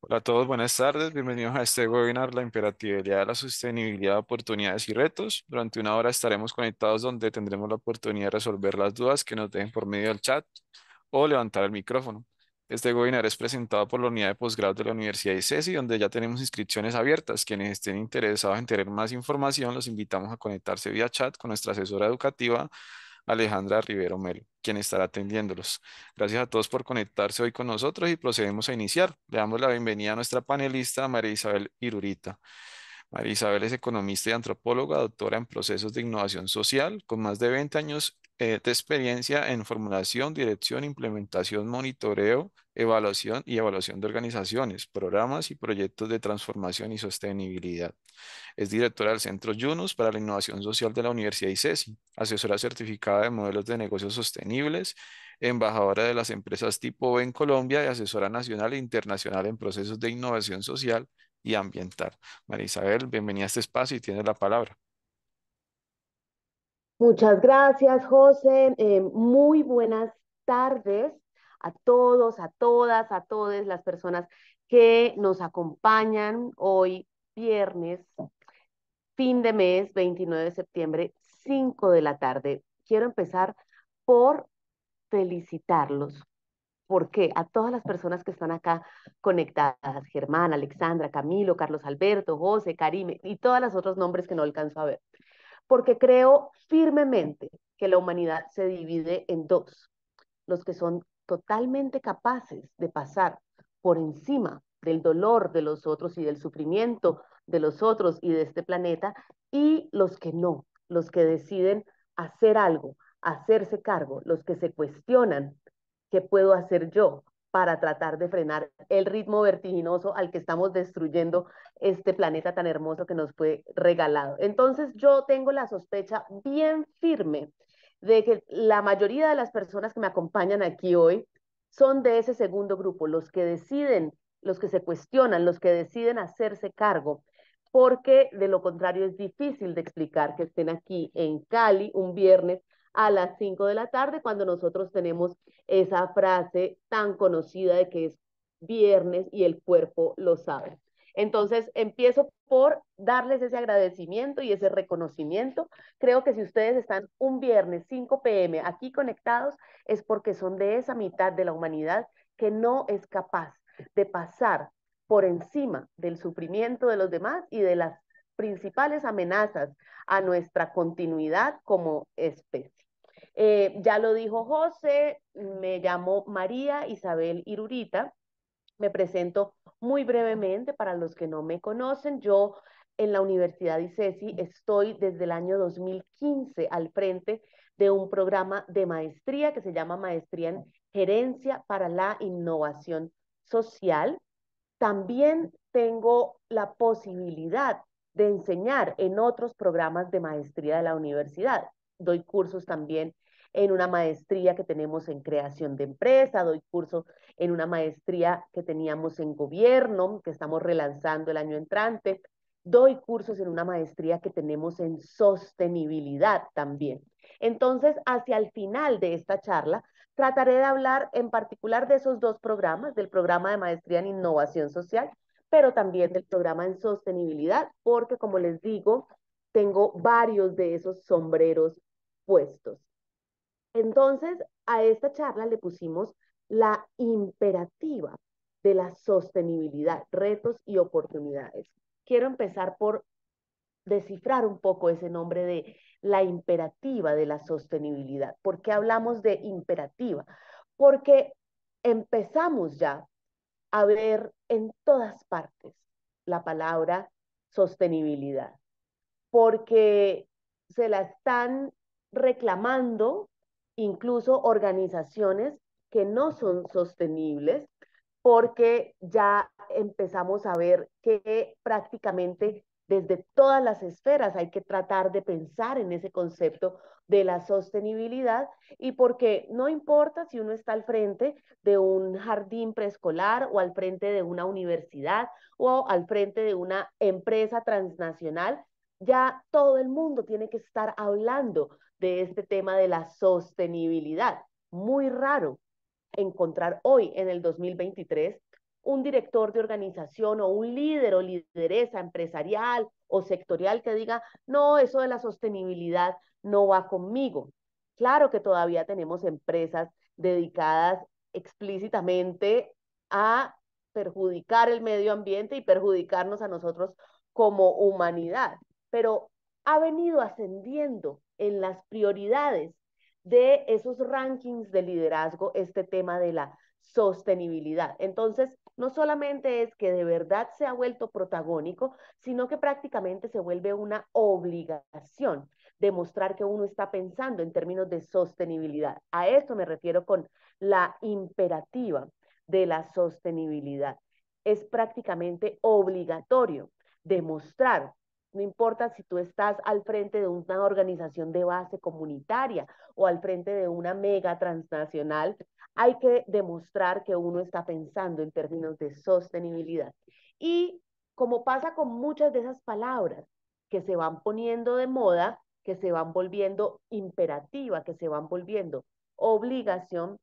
Hola a todos, buenas tardes. Bienvenidos a este webinar, La Imperatividad de la Sostenibilidad, Oportunidades y Retos. Durante una hora estaremos conectados donde tendremos la oportunidad de resolver las dudas que nos dejen por medio del chat o levantar el micrófono. Este webinar es presentado por la Unidad de posgrado de la Universidad de ICESI, donde ya tenemos inscripciones abiertas. Quienes estén interesados en tener más información, los invitamos a conectarse vía chat con nuestra asesora educativa, Alejandra Rivero Mel, quien estará atendiéndolos. Gracias a todos por conectarse hoy con nosotros y procedemos a iniciar. Le damos la bienvenida a nuestra panelista María Isabel Irurita. María Isabel es economista y antropóloga, doctora en procesos de innovación social, con más de 20 años eh, de experiencia en formulación, dirección, implementación, monitoreo, evaluación y evaluación de organizaciones, programas y proyectos de transformación y sostenibilidad. Es directora del Centro Yunus para la Innovación Social de la Universidad ICESI, asesora certificada de modelos de negocios sostenibles, embajadora de las empresas tipo B en Colombia y asesora nacional e internacional en procesos de innovación social y ambiental. María Isabel, bienvenida a este espacio y tiene la palabra. Muchas gracias, José. Eh, muy buenas tardes a todos, a todas, a todas las personas que nos acompañan hoy viernes, fin de mes, 29 de septiembre, 5 de la tarde. Quiero empezar por felicitarlos. porque A todas las personas que están acá conectadas, Germán, Alexandra, Camilo, Carlos Alberto, José, Karime y todas los otros nombres que no alcanzo a ver. Porque creo firmemente que la humanidad se divide en dos. Los que son totalmente capaces de pasar por encima del dolor de los otros y del sufrimiento de los otros y de este planeta, y los que no, los que deciden hacer algo, hacerse cargo, los que se cuestionan qué puedo hacer yo para tratar de frenar el ritmo vertiginoso al que estamos destruyendo este planeta tan hermoso que nos fue regalado. Entonces yo tengo la sospecha bien firme de que la mayoría de las personas que me acompañan aquí hoy son de ese segundo grupo, los que deciden los que se cuestionan, los que deciden hacerse cargo, porque de lo contrario es difícil de explicar que estén aquí en Cali un viernes a las 5 de la tarde cuando nosotros tenemos esa frase tan conocida de que es viernes y el cuerpo lo sabe. Entonces, empiezo por darles ese agradecimiento y ese reconocimiento. Creo que si ustedes están un viernes 5 pm aquí conectados, es porque son de esa mitad de la humanidad que no es capaz de pasar por encima del sufrimiento de los demás y de las principales amenazas a nuestra continuidad como especie. Eh, ya lo dijo José, me llamo María Isabel Irurita, me presento muy brevemente para los que no me conocen, yo en la Universidad ICESI estoy desde el año 2015 al frente de un programa de maestría que se llama Maestría en Gerencia para la Innovación social, también tengo la posibilidad de enseñar en otros programas de maestría de la universidad. Doy cursos también en una maestría que tenemos en creación de empresa, doy cursos en una maestría que teníamos en gobierno, que estamos relanzando el año entrante, doy cursos en una maestría que tenemos en sostenibilidad también. Entonces, hacia el final de esta charla, Trataré de hablar en particular de esos dos programas, del programa de maestría en innovación social, pero también del programa en sostenibilidad, porque como les digo, tengo varios de esos sombreros puestos. Entonces, a esta charla le pusimos la imperativa de la sostenibilidad, retos y oportunidades. Quiero empezar por descifrar un poco ese nombre de la imperativa de la sostenibilidad. ¿Por qué hablamos de imperativa? Porque empezamos ya a ver en todas partes la palabra sostenibilidad, porque se la están reclamando incluso organizaciones que no son sostenibles, porque ya empezamos a ver que prácticamente desde todas las esferas hay que tratar de pensar en ese concepto de la sostenibilidad y porque no importa si uno está al frente de un jardín preescolar o al frente de una universidad o al frente de una empresa transnacional, ya todo el mundo tiene que estar hablando de este tema de la sostenibilidad. Muy raro encontrar hoy en el 2023 un director de organización o un líder o lideresa empresarial o sectorial que diga, no, eso de la sostenibilidad no va conmigo. Claro que todavía tenemos empresas dedicadas explícitamente a perjudicar el medio ambiente y perjudicarnos a nosotros como humanidad, pero ha venido ascendiendo en las prioridades de esos rankings de liderazgo este tema de la sostenibilidad. Entonces, no solamente es que de verdad se ha vuelto protagónico, sino que prácticamente se vuelve una obligación demostrar que uno está pensando en términos de sostenibilidad. A esto me refiero con la imperativa de la sostenibilidad. Es prácticamente obligatorio demostrar no importa si tú estás al frente de una organización de base comunitaria o al frente de una mega transnacional, hay que demostrar que uno está pensando en términos de sostenibilidad. Y como pasa con muchas de esas palabras que se van poniendo de moda, que se van volviendo imperativa, que se van volviendo obligación,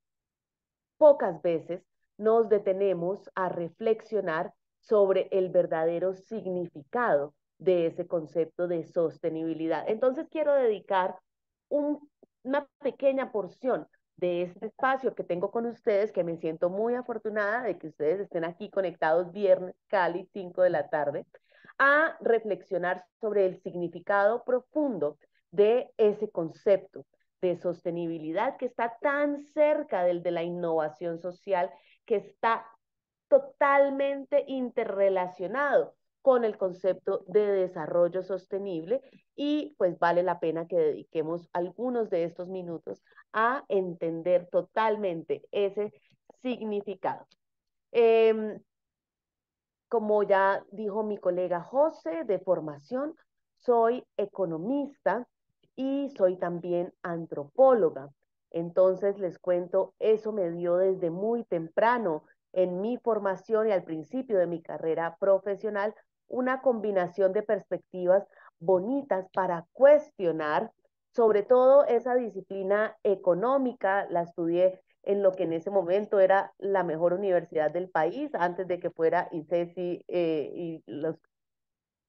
pocas veces nos detenemos a reflexionar sobre el verdadero significado de ese concepto de sostenibilidad. Entonces quiero dedicar una pequeña porción de este espacio que tengo con ustedes, que me siento muy afortunada de que ustedes estén aquí conectados viernes, Cali, 5 de la tarde, a reflexionar sobre el significado profundo de ese concepto de sostenibilidad que está tan cerca del de la innovación social, que está totalmente interrelacionado con el concepto de desarrollo sostenible y pues vale la pena que dediquemos algunos de estos minutos a entender totalmente ese significado. Em, como ya dijo mi colega José, de formación, soy economista y soy también antropóloga. Entonces les cuento, eso me dio desde muy temprano en mi formación y al principio de mi carrera profesional una combinación de perspectivas bonitas para cuestionar, sobre todo esa disciplina económica, la estudié en lo que en ese momento era la mejor universidad del país, antes de que fuera ICESI eh, y los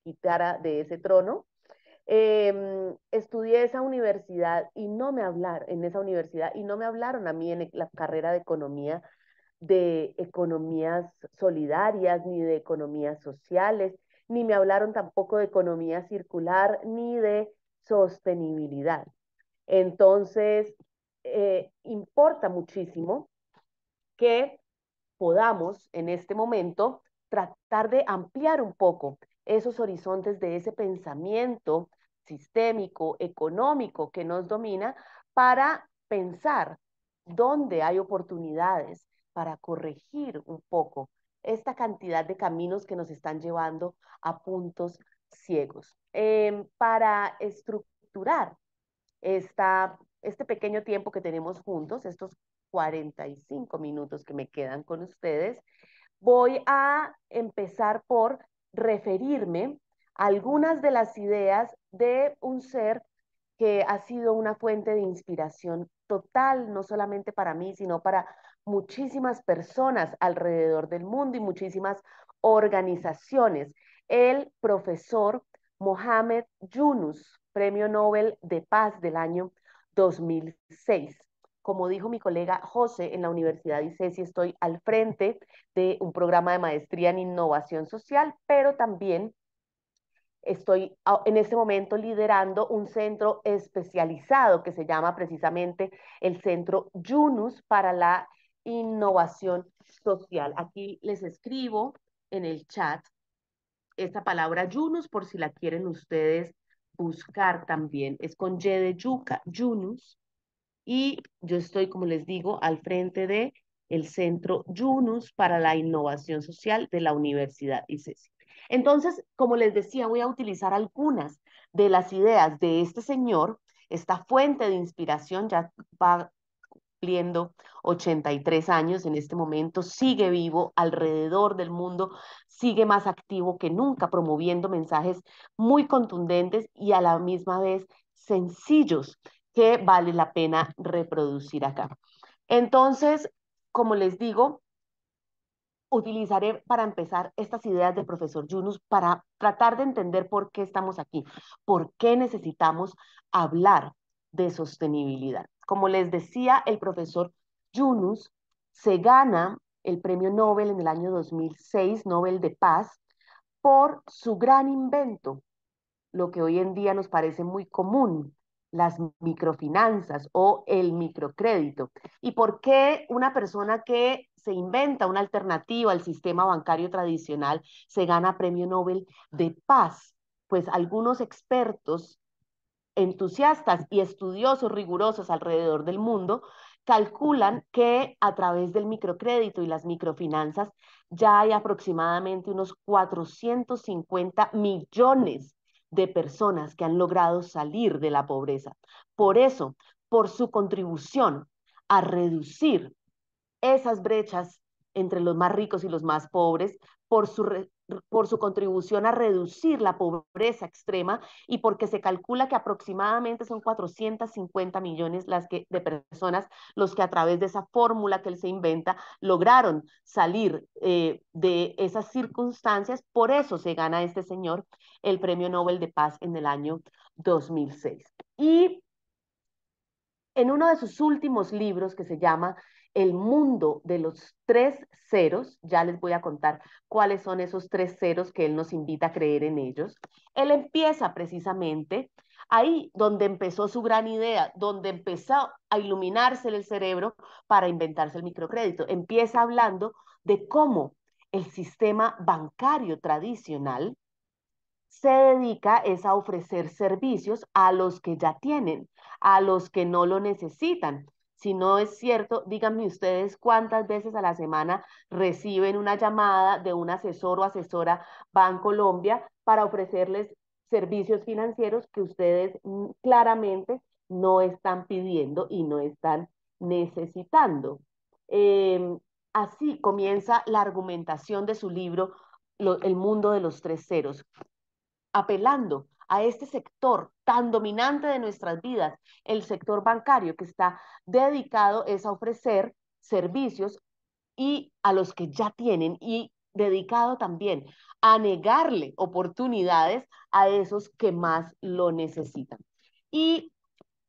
quitara de ese trono. Em, estudié esa universidad y no me hablaron en esa universidad y no me hablaron a mí en e, la carrera de economía de economías solidarias ni de economías sociales ni me hablaron tampoco de economía circular ni de sostenibilidad. Entonces, eh, importa muchísimo que podamos en este momento tratar de ampliar un poco esos horizontes de ese pensamiento sistémico, económico que nos domina para pensar dónde hay oportunidades para corregir un poco esta cantidad de caminos que nos están llevando a puntos ciegos. Em, para estructurar esta, este pequeño tiempo que tenemos juntos, estos 45 minutos que me quedan con ustedes, voy a empezar por referirme a algunas de las ideas de un ser que ha sido una fuente de inspiración total, no solamente para mí, sino para muchísimas personas alrededor del mundo y muchísimas organizaciones. El profesor Mohamed Yunus, Premio Nobel de Paz del año 2006. Como dijo mi colega José en la Universidad de ICESI, estoy al frente de un programa de maestría en innovación social, pero también estoy en este momento liderando un centro especializado que se llama precisamente el Centro Yunus para la innovación social. Aquí les escribo en el chat esta palabra Yunus por si la quieren ustedes buscar también. Es con Y de Yuca, Yunus. Y yo estoy, como les digo, al frente de el Centro Yunus para la Innovación Social de la Universidad ICESI. Entonces, como les decía, voy a utilizar algunas de las ideas de este señor, esta fuente de inspiración, ya va cumpliendo 83 años en este momento, sigue vivo alrededor del mundo, sigue más activo que nunca, promoviendo mensajes muy contundentes y a la misma vez sencillos que vale la pena reproducir acá. Entonces, como les digo, utilizaré para empezar estas ideas del profesor Yunus para tratar de entender por qué estamos aquí, por qué necesitamos hablar de sostenibilidad. Como les decía el profesor Yunus, se gana el premio Nobel en el año 2006, Nobel de Paz, por su gran invento, lo que hoy en día nos parece muy común, las microfinanzas o el microcrédito. ¿Y por qué una persona que se inventa una alternativa al sistema bancario tradicional se gana premio Nobel de paz? Pues algunos expertos entusiastas y estudiosos rigurosos alrededor del mundo calculan que a través del microcrédito y las microfinanzas ya hay aproximadamente unos 450 millones de personas que han logrado salir de la pobreza. Por eso, por su contribución a reducir esas brechas entre los más ricos y los más pobres, por su por su contribución a reducir la pobreza extrema y porque se calcula que aproximadamente son 450 millones las que, de personas los que a través de esa fórmula que él se inventa lograron salir eh, de esas circunstancias. Por eso se gana este señor el Premio Nobel de Paz en el año 2006. Y en uno de sus últimos libros que se llama el mundo de los tres ceros, ya les voy a contar cuáles son esos tres ceros que él nos invita a creer en ellos, él empieza precisamente ahí donde empezó su gran idea, donde empezó a iluminarse el cerebro para inventarse el microcrédito. Empieza hablando de cómo el sistema bancario tradicional se dedica es a ofrecer servicios a los que ya tienen, a los que no lo necesitan si no es cierto, díganme ustedes cuántas veces a la semana reciben una llamada de un asesor o asesora Bancolombia para ofrecerles servicios financieros que ustedes mm, claramente no están pidiendo y no están necesitando. Em, así comienza la argumentación de su libro El mundo de los tres ceros, apelando a este sector tan dominante de nuestras vidas, el sector bancario, que está dedicado es a ofrecer servicios y a los que ya tienen y dedicado también a negarle oportunidades a esos que más lo necesitan. Y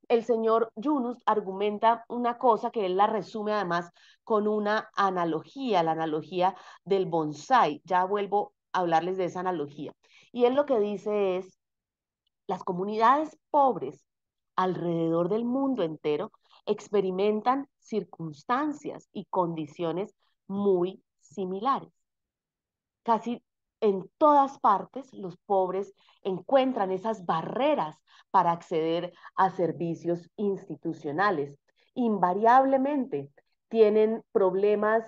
el señor Yunus argumenta una cosa que él la resume además con una analogía, la analogía del bonsai. Ya vuelvo a hablarles de esa analogía. Y él lo que dice es las comunidades pobres alrededor del mundo entero experimentan circunstancias y condiciones muy similares. Casi en todas partes los pobres encuentran esas barreras para acceder a servicios institucionales. Invariablemente tienen problemas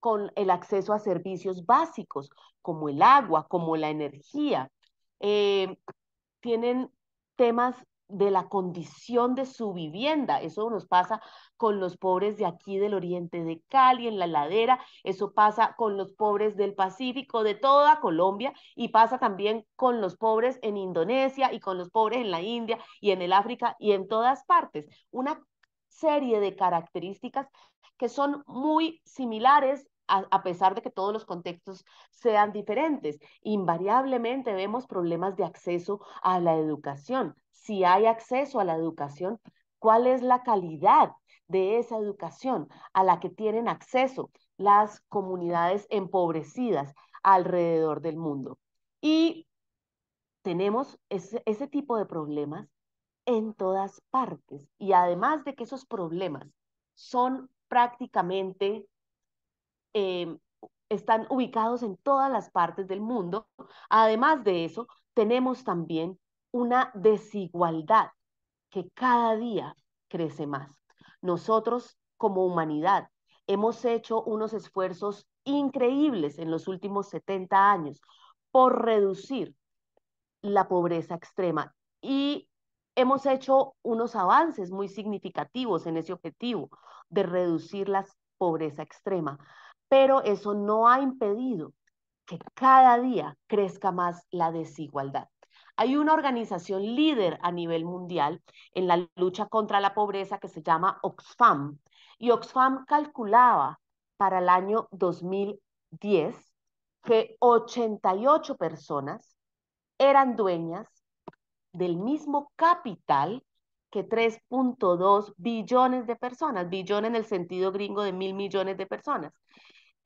con el acceso a servicios básicos como el agua, como la energía, eh, tienen temas de la condición de su vivienda. Eso nos pasa con los pobres de aquí del oriente de Cali, en la ladera, eso pasa con los pobres del Pacífico, de toda Colombia, y pasa también con los pobres en Indonesia y con los pobres en la India y en el África y en todas partes. Una serie de características que son muy similares a, pesar de que todos los contextos sean diferentes. Invariablemente vemos problemas de acceso a la educación. Si hay acceso a la educación, ¿cuál es la calidad de esa educación a la que tienen acceso las comunidades empobrecidas alrededor del mundo? Y tenemos ese, ese tipo de problemas en todas partes. Y además de que esos problemas son prácticamente Em, están ubicados en todas las partes del mundo. Además de eso, tenemos también una desigualdad que cada día crece más. Nosotros, como humanidad, hemos hecho unos esfuerzos increíbles en los últimos 70 años por reducir la pobreza extrema y hemos hecho unos avances muy significativos en ese objetivo de reducir la pobreza extrema pero eso no ha impedido que cada día crezca más la desigualdad. Hay una organización líder a nivel mundial en la lucha contra la pobreza que se llama Oxfam. Y Oxfam calculaba para el año 2010 que 88 personas eran dueñas del mismo capital que 3.2 billones de personas, billón en el sentido gringo de mil millones de personas.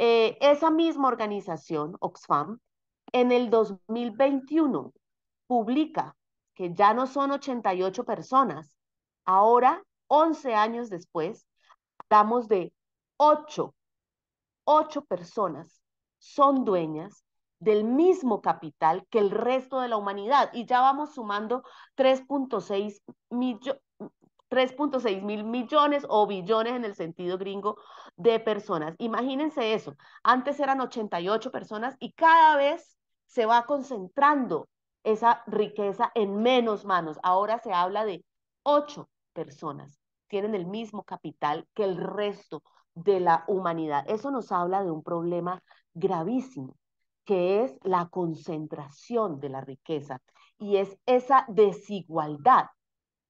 Eh, esa misma organización, Oxfam, en el 2021 publica que ya no son 88 personas, ahora, 11 años después, hablamos de 8, 8 personas son dueñas del mismo capital que el resto de la humanidad. Y ya vamos sumando 3.6 millones. 3.6 mil millones o billones en el sentido gringo de personas. Imagínense eso. Antes eran 88 personas y cada vez se va concentrando esa riqueza en menos manos. Ahora se habla de 8 personas. Tienen el mismo capital que el resto de la humanidad. Eso nos habla de un problema gravísimo, que es la concentración de la riqueza y es esa desigualdad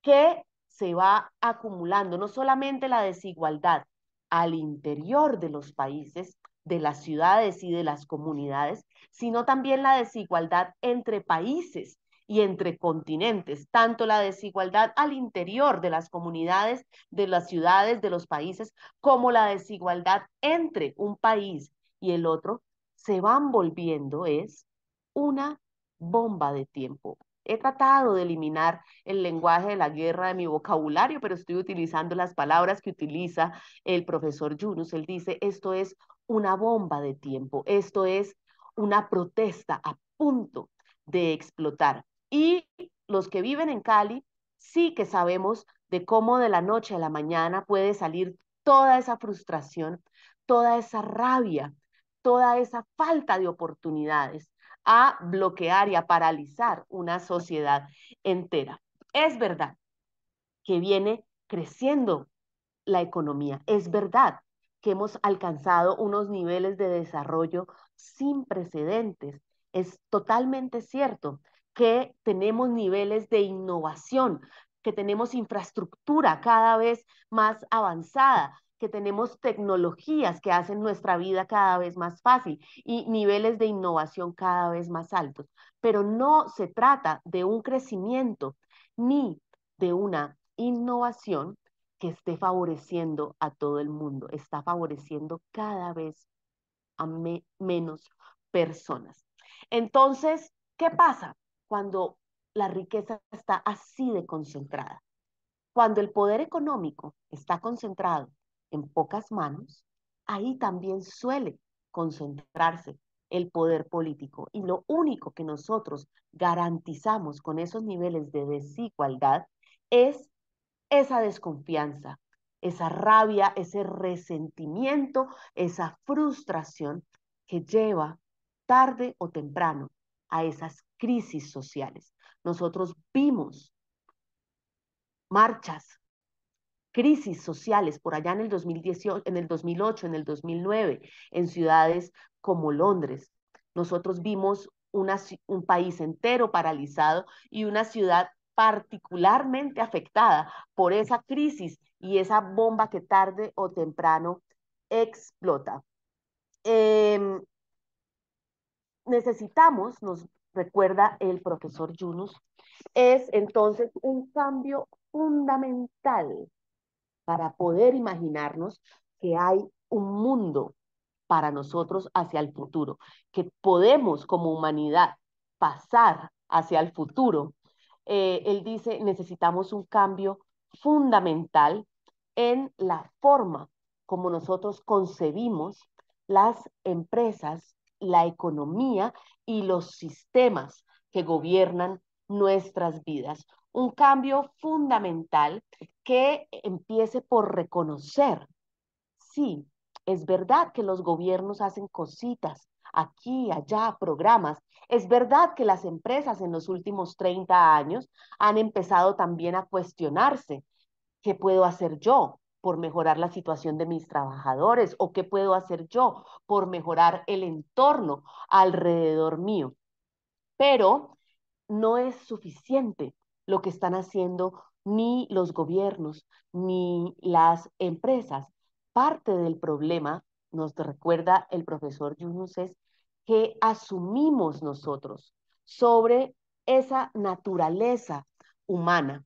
que se va acumulando no solamente la desigualdad al interior de los países, de las ciudades y de las comunidades, sino también la desigualdad entre países y entre continentes, tanto la desigualdad al interior de las comunidades, de las ciudades, de los países, como la desigualdad entre un país y el otro, se van volviendo, es una bomba de tiempo, he tratado de eliminar el lenguaje de la guerra de mi vocabulario, pero estoy utilizando las palabras que utiliza el profesor Yunus. Él dice, esto es una bomba de tiempo, esto es una protesta a punto de explotar. Y los que viven en Cali sí que sabemos de cómo de la noche a la mañana puede salir toda esa frustración, toda esa rabia, toda esa falta de oportunidades a bloquear y a paralizar una sociedad entera. Es verdad que viene creciendo la economía, es verdad que hemos alcanzado unos niveles de desarrollo sin precedentes. Es totalmente cierto que tenemos niveles de innovación, que tenemos infraestructura cada vez más avanzada, que tenemos tecnologías que hacen nuestra vida cada vez más fácil y niveles de innovación cada vez más altos. Pero no se trata de un crecimiento ni de una innovación que esté favoreciendo a todo el mundo, está favoreciendo cada vez a menos personas. Entonces, ¿qué pasa cuando la riqueza está así de concentrada? Cuando el poder económico está concentrado en pocas manos, ahí también suele concentrarse el poder político. Y lo único que nosotros garantizamos con esos niveles de desigualdad es esa desconfianza, esa rabia, ese resentimiento, esa frustración que lleva tarde o temprano a esas crisis sociales. Nosotros vimos marchas crisis sociales por allá en el 2018, en el 2008, en el 2009, en ciudades como Londres. Nosotros vimos un país entero paralizado y una ciudad particularmente afectada por esa crisis y esa bomba que tarde o temprano explota. Em, necesitamos, nos recuerda el profesor Yunus, es entonces un cambio fundamental para poder imaginarnos que hay un mundo para nosotros hacia el futuro, que podemos como humanidad pasar hacia el futuro. Eh, él dice, necesitamos un cambio fundamental en la forma como nosotros concebimos las empresas, la economía y los sistemas que gobiernan nuestras vidas un cambio fundamental que empiece por reconocer, sí, es verdad que los gobiernos hacen cositas aquí, allá, programas. Es verdad que las empresas en los últimos 30 años han empezado también a cuestionarse, ¿qué puedo hacer yo? por mejorar la situación de mis trabajadores o qué puedo hacer yo por mejorar el entorno alrededor mío. Pero no es suficiente lo que están haciendo ni los gobiernos ni las empresas. Parte del problema, nos recuerda el profesor Yunus, es que asumimos nosotros sobre esa naturaleza humana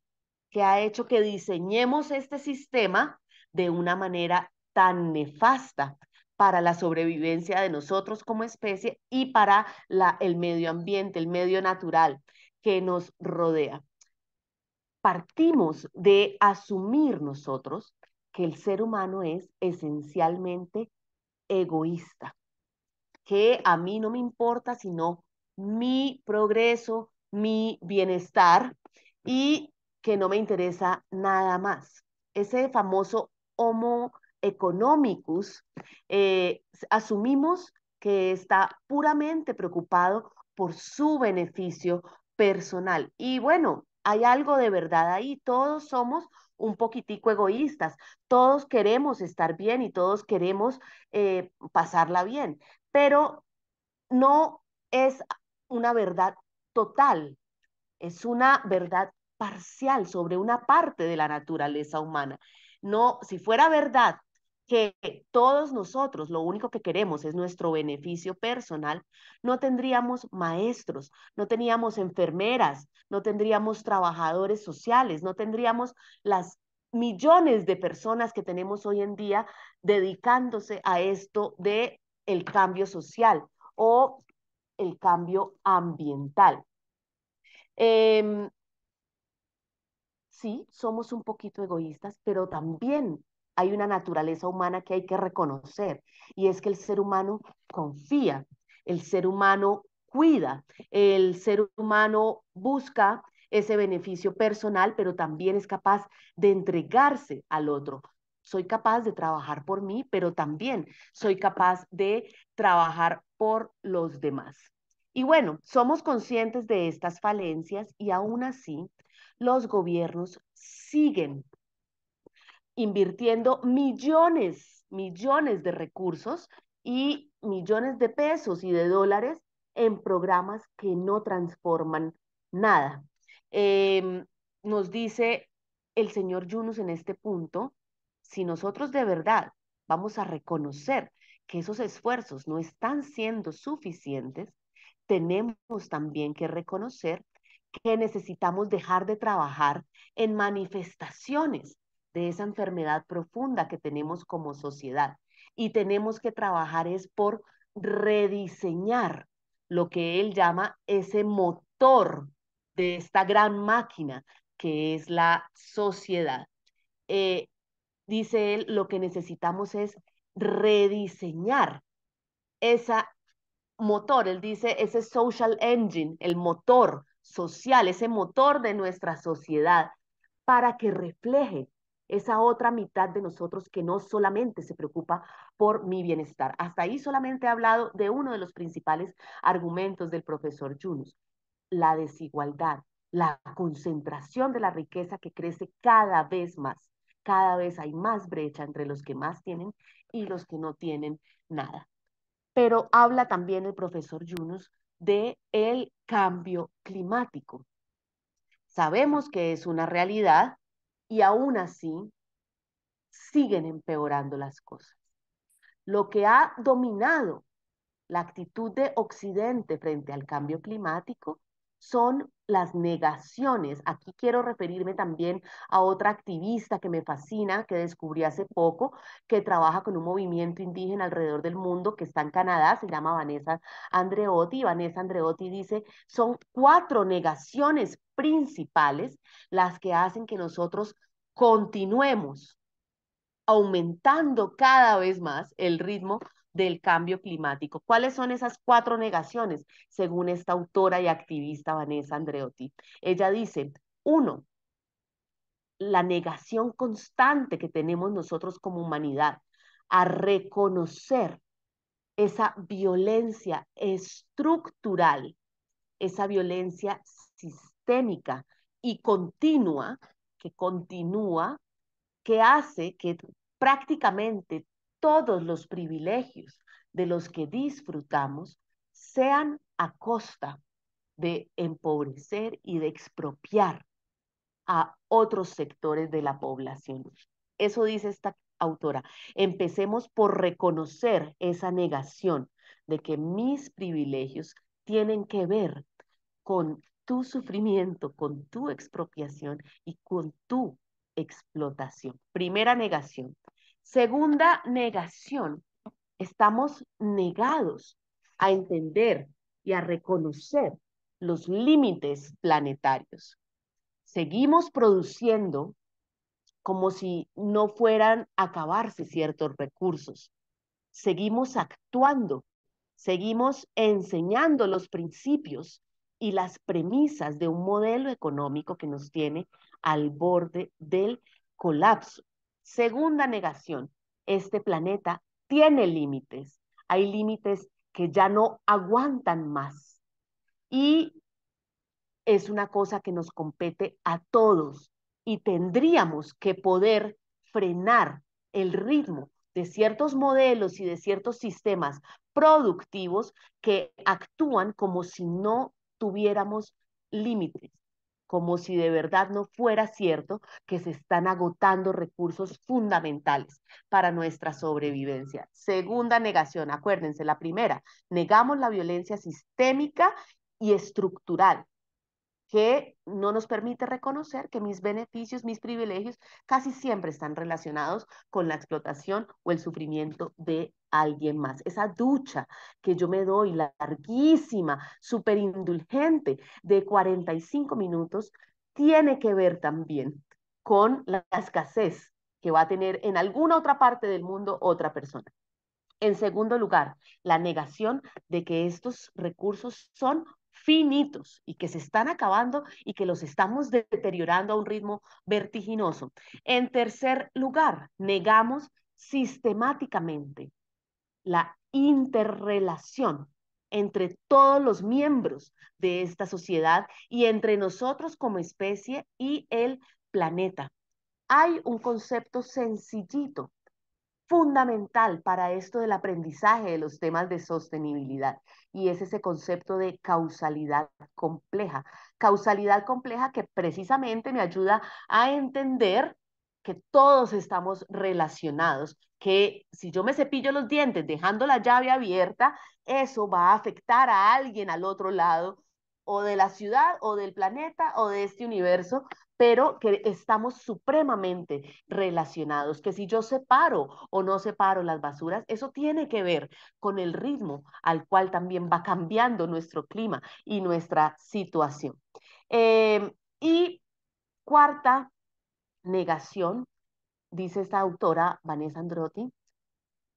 que ha hecho que diseñemos este sistema de una manera tan nefasta para la sobrevivencia de nosotros como especie y para la, el medio ambiente, el medio natural que nos rodea partimos de asumir nosotros que el ser humano es esencialmente egoísta, que a mí no me importa sino mi progreso, mi bienestar y que no me interesa nada más. Ese famoso homo economicus, eh, asumimos que está puramente preocupado por su beneficio personal. Y bueno, hay algo de verdad ahí. Todos somos un poquitico egoístas, todos queremos estar bien y todos queremos eh, pasarla bien, pero no es una verdad total, es una verdad parcial sobre una parte de la naturaleza humana. No, si fuera verdad que todos nosotros lo único que queremos es nuestro beneficio personal, no tendríamos maestros, no teníamos enfermeras, no tendríamos trabajadores sociales, no tendríamos las millones de personas que tenemos hoy en día dedicándose a esto de el cambio social o el cambio ambiental. Em, sí, somos un poquito egoístas, pero también hay una naturaleza humana que hay que reconocer y es que el ser humano confía, el ser humano cuida, el ser humano busca ese beneficio personal, pero también es capaz de entregarse al otro. Soy capaz de trabajar por mí, pero también soy capaz de trabajar por los demás. Y bueno, somos conscientes de estas falencias y aún así los gobiernos siguen invirtiendo millones, millones de recursos y millones de pesos y de dólares en programas que no transforman nada. Em, nos dice el señor Yunus en este punto, si nosotros de verdad vamos a reconocer que esos esfuerzos no están siendo suficientes, tenemos también que reconocer que necesitamos dejar de trabajar en manifestaciones de esa enfermedad profunda que tenemos como sociedad. Y tenemos que trabajar es por rediseñar lo que él llama ese motor de esta gran máquina que es la sociedad. Eh, dice él, lo que necesitamos es rediseñar ese motor, él dice, ese social engine, el motor social, ese motor de nuestra sociedad, para que refleje esa otra mitad de nosotros que no solamente se preocupa por mi bienestar. Hasta ahí solamente he hablado de uno de los principales argumentos del profesor Yunus, la desigualdad, la concentración de la riqueza que crece cada vez más. Cada vez hay más brecha entre los que más tienen y los que no tienen nada. Pero habla también el profesor Yunus de el cambio climático. Sabemos que es una realidad, y aún así siguen empeorando las cosas. Lo que ha dominado la actitud de Occidente frente al cambio climático son las negaciones. Aquí quiero referirme también a otra activista que me fascina, que descubrí hace poco, que trabaja con un movimiento indígena alrededor del mundo que está en Canadá, se llama Vanessa Andreotti. Vanessa Andreotti dice, son cuatro negaciones principales las que hacen que nosotros continuemos aumentando cada vez más el ritmo del cambio climático. ¿Cuáles son esas cuatro negaciones? Según esta autora y activista Vanessa Andreotti. Ella dice, uno, la negación constante que tenemos nosotros como humanidad a reconocer esa violencia estructural, esa violencia sistémica y continua, que continúa, que hace que prácticamente todos los privilegios de los que disfrutamos sean a costa de empobrecer y de expropiar a otros sectores de la población. Eso dice esta autora. Empecemos por reconocer esa negación de que mis privilegios tienen que ver con tu sufrimiento, con tu expropiación y con tu explotación. Primera negación. Segunda negación, estamos negados a entender y a reconocer los límites planetarios. Seguimos produciendo como si no fueran a acabarse ciertos recursos. Seguimos actuando, seguimos enseñando los principios y las premisas de un modelo económico que nos tiene al borde del colapso. Segunda negación, este planeta tiene límites. Hay límites que ya no aguantan más. Y es una cosa que nos compete a todos y tendríamos que poder frenar el ritmo de ciertos modelos y de ciertos sistemas productivos que actúan como si no tuviéramos límites, como si de verdad no fuera cierto que se están agotando recursos fundamentales para nuestra sobrevivencia. Segunda negación, acuérdense, la primera, negamos la violencia sistémica y estructural que no nos permite reconocer que mis beneficios, mis privilegios casi siempre están relacionados con la explotación o el sufrimiento de alguien más. Esa ducha que yo me doy larguísima, súper indulgente, de 45 minutos, tiene que ver también con la escasez que va a tener en alguna otra parte del mundo otra persona. En segundo lugar, la negación de que estos recursos son finitos y que se están acabando y que los estamos deteriorando a un ritmo vertiginoso. En tercer lugar, negamos sistemáticamente la interrelación entre todos los miembros de esta sociedad y entre nosotros como especie y el planeta. Hay un concepto sencillito fundamental para esto del aprendizaje de los temas de sostenibilidad y es ese concepto de causalidad compleja. Causalidad compleja que precisamente me ayuda a entender que todos estamos relacionados, que si yo me cepillo los dientes dejando la llave abierta, eso va a afectar a alguien al otro lado o de la ciudad o del planeta o de este universo, pero que estamos supremamente relacionados, que si yo separo o no separo las basuras, eso tiene que ver con el ritmo al cual también va cambiando nuestro clima y nuestra situación. Em, y cuarta negación, dice esta autora Vanessa Androtti,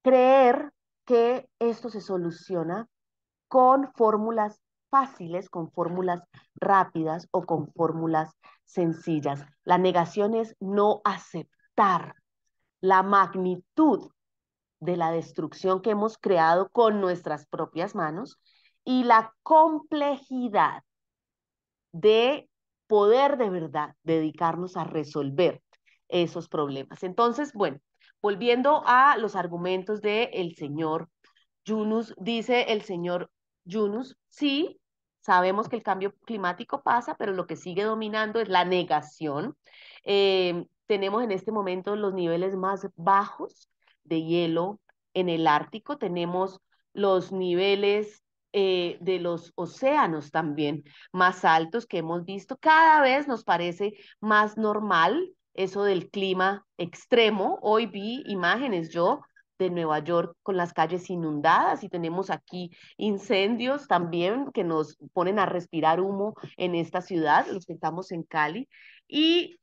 creer que esto se soluciona con fórmulas fáciles, con fórmulas rápidas o con fórmulas sencillas. La negación es no aceptar la magnitud de la destrucción que hemos creado con nuestras propias manos y la complejidad de poder de verdad dedicarnos a resolver esos problemas. Entonces, bueno, volviendo a los argumentos del el señor Yunus, dice el señor Yunus, sí, Sabemos que el cambio climático pasa, pero lo que sigue dominando es la negación. Eh, tenemos en este momento los niveles más bajos de hielo en el Ártico, tenemos los niveles eh, de los océanos también más altos que hemos visto. Cada vez nos parece más normal eso del clima extremo. Hoy vi imágenes yo de Nueva York con las calles inundadas y tenemos aquí incendios también que nos ponen a respirar humo en esta ciudad, los que estamos en Cali y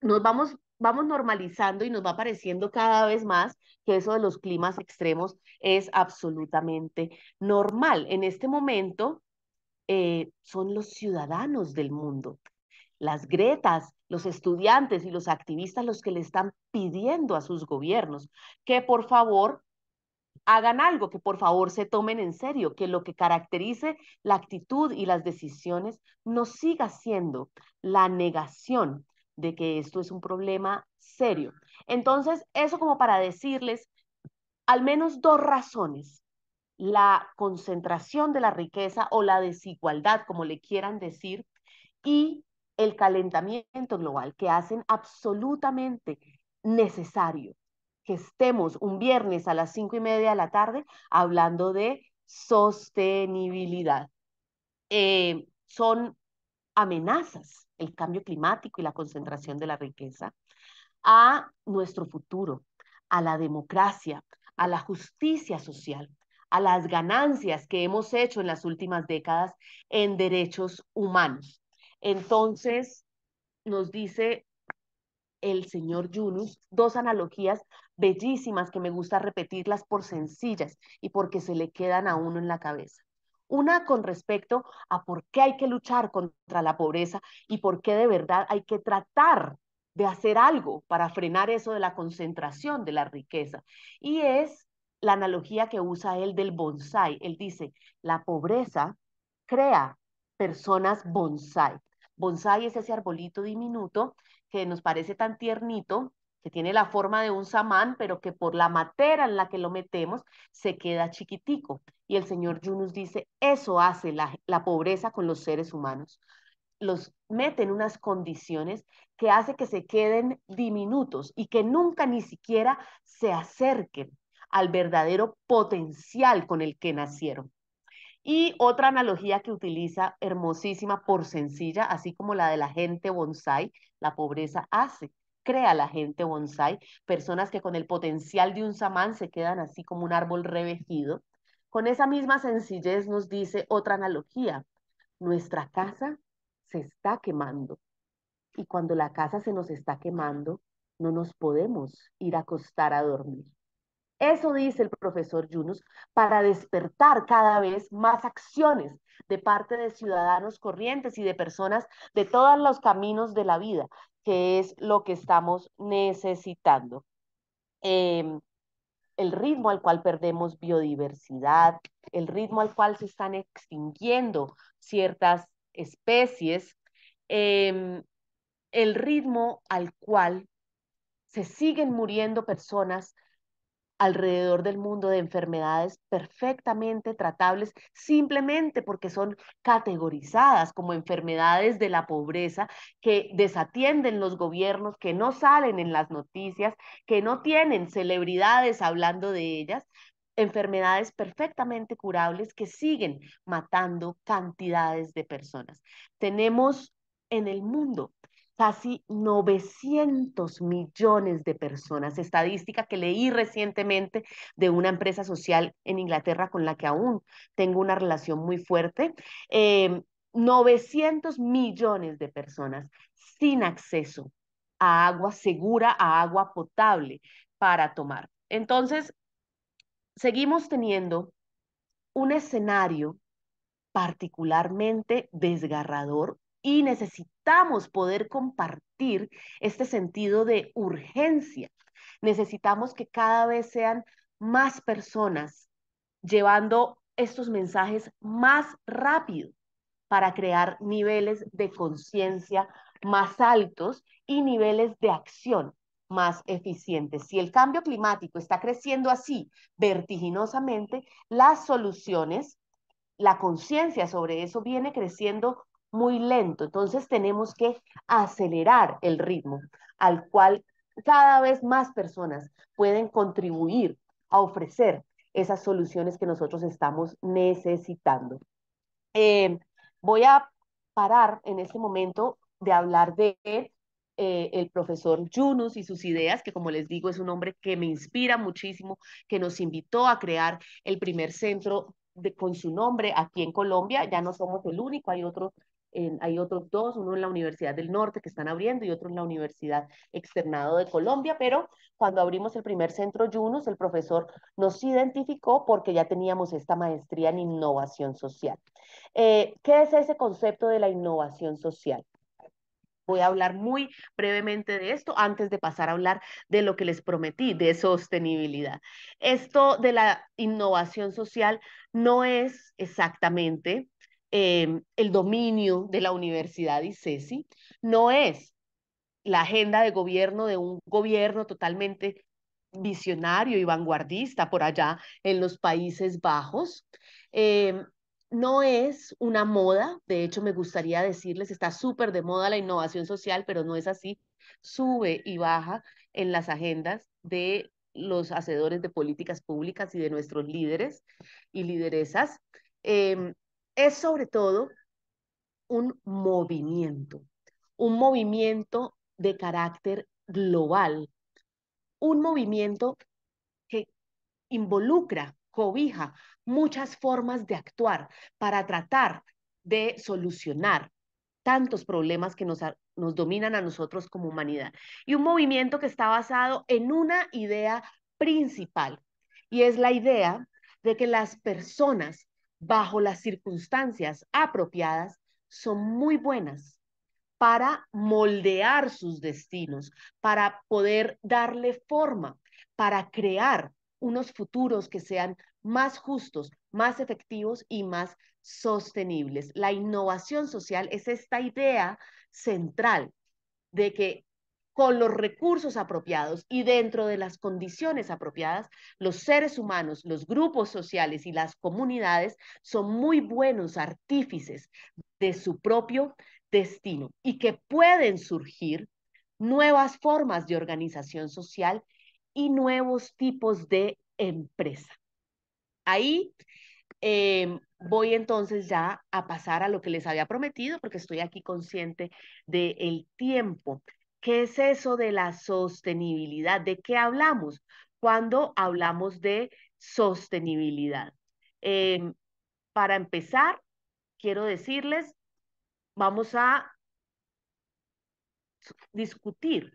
nos vamos vamos normalizando y nos va pareciendo cada vez más que eso de los climas extremos es absolutamente normal. En este momento eh, son los ciudadanos del mundo las gretas, los estudiantes y los activistas los que le están pidiendo a sus gobiernos que por favor hagan algo, que por favor se tomen en serio, que lo que caracterice la actitud y las decisiones no siga siendo la negación de que esto es un problema serio. Entonces, eso como para decirles al menos dos razones. La concentración de la riqueza o la desigualdad, como le quieran decir, y el calentamiento global, que hacen absolutamente necesario que estemos un viernes a las cinco y media de la tarde hablando de sostenibilidad. Eh, son amenazas el cambio climático y la concentración de la riqueza a nuestro futuro, a la democracia, a la justicia social, a las ganancias que hemos hecho en las últimas décadas en derechos humanos. Entonces, nos dice el señor Yunus dos analogías bellísimas que me gusta repetirlas por sencillas y porque se le quedan a uno en la cabeza. Una con respecto a por qué hay que luchar contra la pobreza y por qué de verdad hay que tratar de hacer algo para frenar eso de la concentración de la riqueza. Y es la analogía que usa él del bonsai. Él dice, la pobreza crea personas bonsai. Bonsai es ese arbolito diminuto que nos parece tan tiernito, que tiene la forma de un samán, pero que por la materia en la que lo metemos se queda chiquitico. Y el señor Yunus dice, eso hace la, la pobreza con los seres humanos. Los mete en unas condiciones que hace que se queden diminutos y que nunca ni siquiera se acerquen al verdadero potencial con el que nacieron. Y otra analogía que utiliza, hermosísima por sencilla, así como la de la gente bonsai, la pobreza hace, crea la gente bonsai, personas que con el potencial de un samán se quedan así como un árbol revejido. Con esa misma sencillez nos dice otra analogía, nuestra casa se está quemando. Y cuando la casa se nos está quemando, no nos podemos ir a acostar a dormir. Eso dice el profesor Yunus para despertar cada vez más acciones de parte de ciudadanos corrientes y de personas de todos los caminos de la vida, que es lo que estamos necesitando. Em, el ritmo al cual perdemos biodiversidad, el ritmo al cual se están extinguiendo ciertas especies, em, el ritmo al cual se siguen muriendo personas alrededor del mundo de enfermedades perfectamente tratables simplemente porque son categorizadas como enfermedades de la pobreza que desatienden los gobiernos, que no salen en las noticias, que no tienen celebridades hablando de ellas, enfermedades perfectamente curables que siguen matando cantidades de personas. Tenemos en el mundo casi 900 millones de personas. Estadística que leí recientemente de una empresa social en Inglaterra con la que aún tengo una relación muy fuerte. 900 em, millones de personas sin acceso a agua segura, a agua potable para tomar. Entonces, seguimos teniendo un escenario particularmente desgarrador y necesitamos poder compartir este sentido de urgencia. Necesitamos que cada vez sean más personas llevando estos mensajes más rápido para crear niveles de conciencia más altos y niveles de acción más eficientes. Si el cambio climático está creciendo así vertiginosamente, las soluciones, la conciencia sobre eso viene creciendo muy lento. Entonces tenemos que acelerar el ritmo al cual cada vez más personas pueden contribuir a ofrecer esas soluciones que nosotros estamos necesitando. Eh, voy a parar en este momento de hablar de eh, el profesor Yunus y sus ideas, que como les digo es un hombre que me inspira muchísimo, que nos invitó a crear el primer centro de, con su nombre aquí en Colombia. Ya no somos el único, hay otros hay otros dos, uno en la Universidad del Norte que están abriendo y otro en la Universidad Externado de Colombia, pero cuando abrimos el primer centro Yunus, el profesor nos identificó porque ya teníamos esta maestría en innovación social. Eh, ¿Qué es ese concepto de la innovación social? voy a hablar muy brevemente de esto antes de pasar a hablar de lo que les prometí, de sostenibilidad. Esto de la innovación social no es exactamente Em, el dominio de la universidad y CECI, no es la agenda de gobierno de un gobierno totalmente visionario y vanguardista por allá en los Países Bajos. Em, no es una moda, de hecho me gustaría decirles, está súper de moda la innovación social, pero no es así, sube y baja en las agendas de los hacedores de políticas públicas y de nuestros líderes y lideresas. Eh, es sobre todo un movimiento, un movimiento de carácter global, un movimiento que involucra, cobija muchas formas de actuar para tratar de solucionar tantos problemas que nos, nos dominan a nosotros como humanidad. Y un movimiento que está basado en una idea principal, y es la idea de que las personas bajo las circunstancias apropiadas, son muy buenas para moldear sus destinos, para poder darle forma, para crear unos futuros que sean más justos, más efectivos y más sostenibles. La innovación social es esta idea central de que con los recursos apropiados y dentro de las condiciones apropiadas, los seres humanos, los grupos sociales y las comunidades son muy buenos artífices de su propio destino y que pueden surgir nuevas formas de organización social y nuevos tipos de empresa. Ahí em, voy entonces ya a pasar a lo que les había prometido, porque estoy aquí consciente del tiempo. ¿Qué es eso de la sostenibilidad? ¿De qué hablamos cuando hablamos de sostenibilidad? Em, para empezar, quiero decirles, vamos a discutir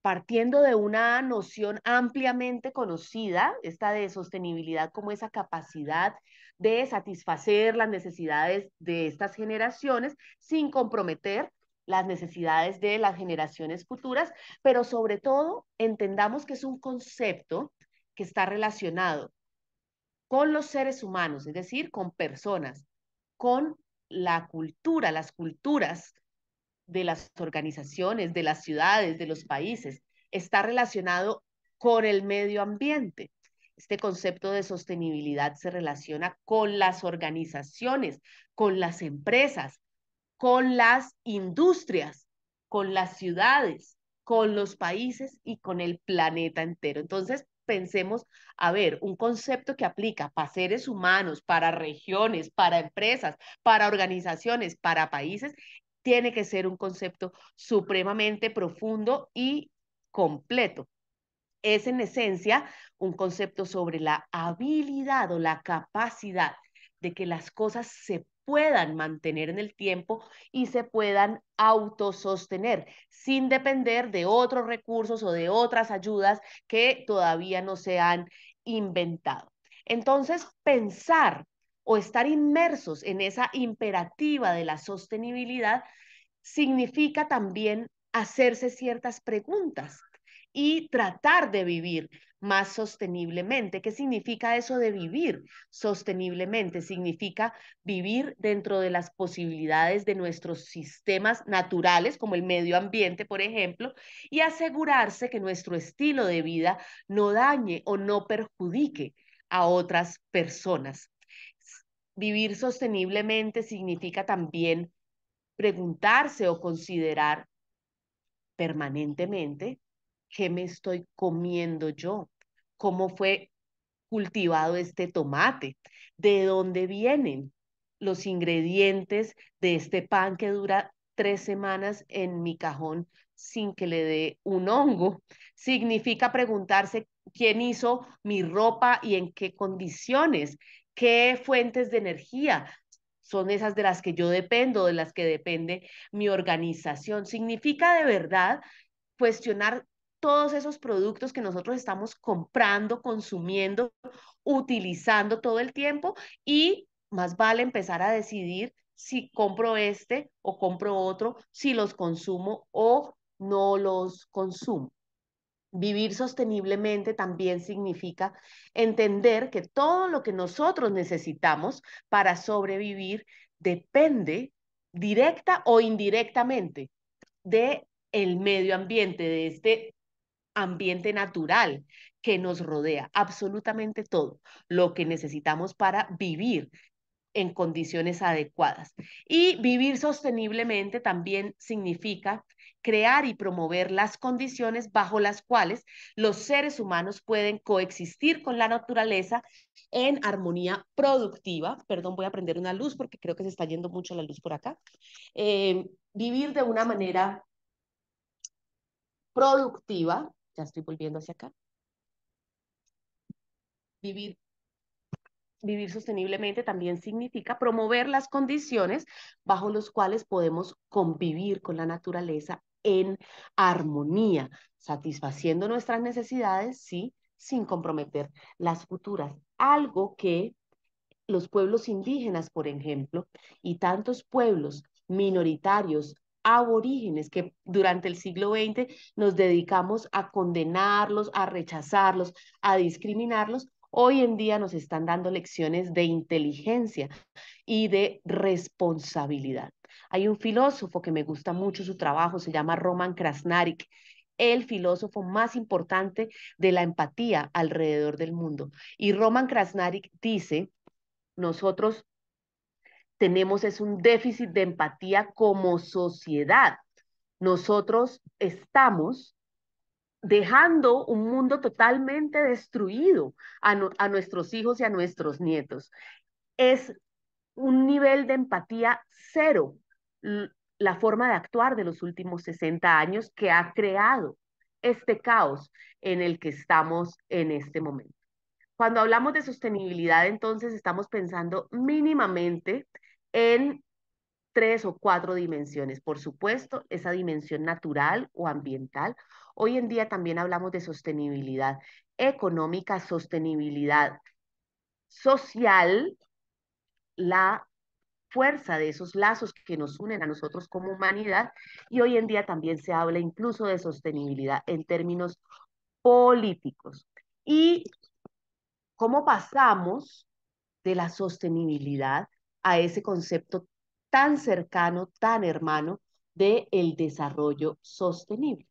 partiendo de una noción ampliamente conocida, esta de sostenibilidad como esa capacidad de satisfacer las necesidades de estas generaciones sin comprometer las necesidades de las generaciones futuras, pero sobre todo entendamos que es un concepto que está relacionado con los seres humanos, es decir, con personas, con la cultura, las culturas de las organizaciones, de las ciudades, de los países, está relacionado con el medio ambiente. Este concepto de sostenibilidad se relaciona con las organizaciones, con las empresas, con las industrias, con las ciudades, con los países y con el planeta entero. Entonces, pensemos, a ver, un concepto que aplica para seres humanos, para regiones, para empresas, para organizaciones, para países, tiene que ser un concepto supremamente profundo y completo. Es en esencia un concepto sobre la habilidad o la capacidad de que las cosas se puedan mantener en el tiempo y se puedan autosostener sin depender de otros recursos o de otras ayudas que todavía no se han inventado. Entonces, pensar o estar inmersos en esa imperativa de la sostenibilidad significa también hacerse ciertas preguntas y tratar de vivir más sosteniblemente. ¿Qué significa eso de vivir sosteniblemente? Significa vivir dentro de las posibilidades de nuestros sistemas naturales, como el medio ambiente, por ejemplo, y asegurarse que nuestro estilo de vida no dañe o no perjudique a otras personas. Vivir sosteniblemente significa también preguntarse o considerar permanentemente qué me estoy comiendo yo, cómo fue cultivado este tomate, de dónde vienen los ingredientes de este pan que dura tres semanas en mi cajón sin que le dé un hongo. Significa preguntarse quién hizo mi ropa y en qué condiciones, qué fuentes de energía son esas de las que yo dependo, de las que depende mi organización. Significa de verdad cuestionar todos esos productos que nosotros estamos comprando, consumiendo, utilizando todo el tiempo y más vale empezar a decidir si compro este o compro otro, si los consumo o no los consumo. Vivir sosteniblemente también significa entender que todo lo que nosotros necesitamos para sobrevivir depende directa o indirectamente de el medio ambiente, de este ambiente natural que nos rodea, absolutamente todo lo que necesitamos para vivir en condiciones adecuadas. Y vivir sosteniblemente también significa crear y promover las condiciones bajo las cuales los seres humanos pueden coexistir con la naturaleza en armonía productiva. Perdón, voy a prender una luz porque creo que se está yendo mucho la luz por acá. Eh, vivir de una manera productiva ya estoy volviendo hacia acá. Vivir vivir sosteniblemente también significa promover las condiciones bajo las cuales podemos convivir con la naturaleza en armonía, satisfaciendo nuestras necesidades, sí, sin comprometer las futuras. Algo que los pueblos indígenas, por ejemplo, y tantos pueblos minoritarios aborígenes que durante el siglo XX nos dedicamos a condenarlos, a rechazarlos, a discriminarlos, hoy en día nos están dando lecciones de inteligencia y de responsabilidad. Hay un filósofo que me gusta mucho su trabajo, se llama Roman Krasnarik, el filósofo más importante de la empatía alrededor del mundo. Y Roman Krasnarik dice, nosotros tenemos es un déficit de empatía como sociedad. Nosotros estamos dejando un mundo totalmente destruido a, a nuestros hijos y a nuestros nietos. Es un nivel de empatía cero la forma de actuar de los últimos 60 años que ha creado este caos en el que estamos en este momento. Cuando hablamos de sostenibilidad, entonces estamos pensando mínimamente en tres o cuatro dimensiones. Por supuesto, esa dimensión natural o ambiental. Hoy en día también hablamos de sostenibilidad económica, sostenibilidad social, la fuerza de esos lazos que nos unen a nosotros como humanidad y hoy en día también se habla incluso de sostenibilidad en términos políticos. Y cómo pasamos de la sostenibilidad a ese concepto tan cercano, tan hermano de el desarrollo sostenible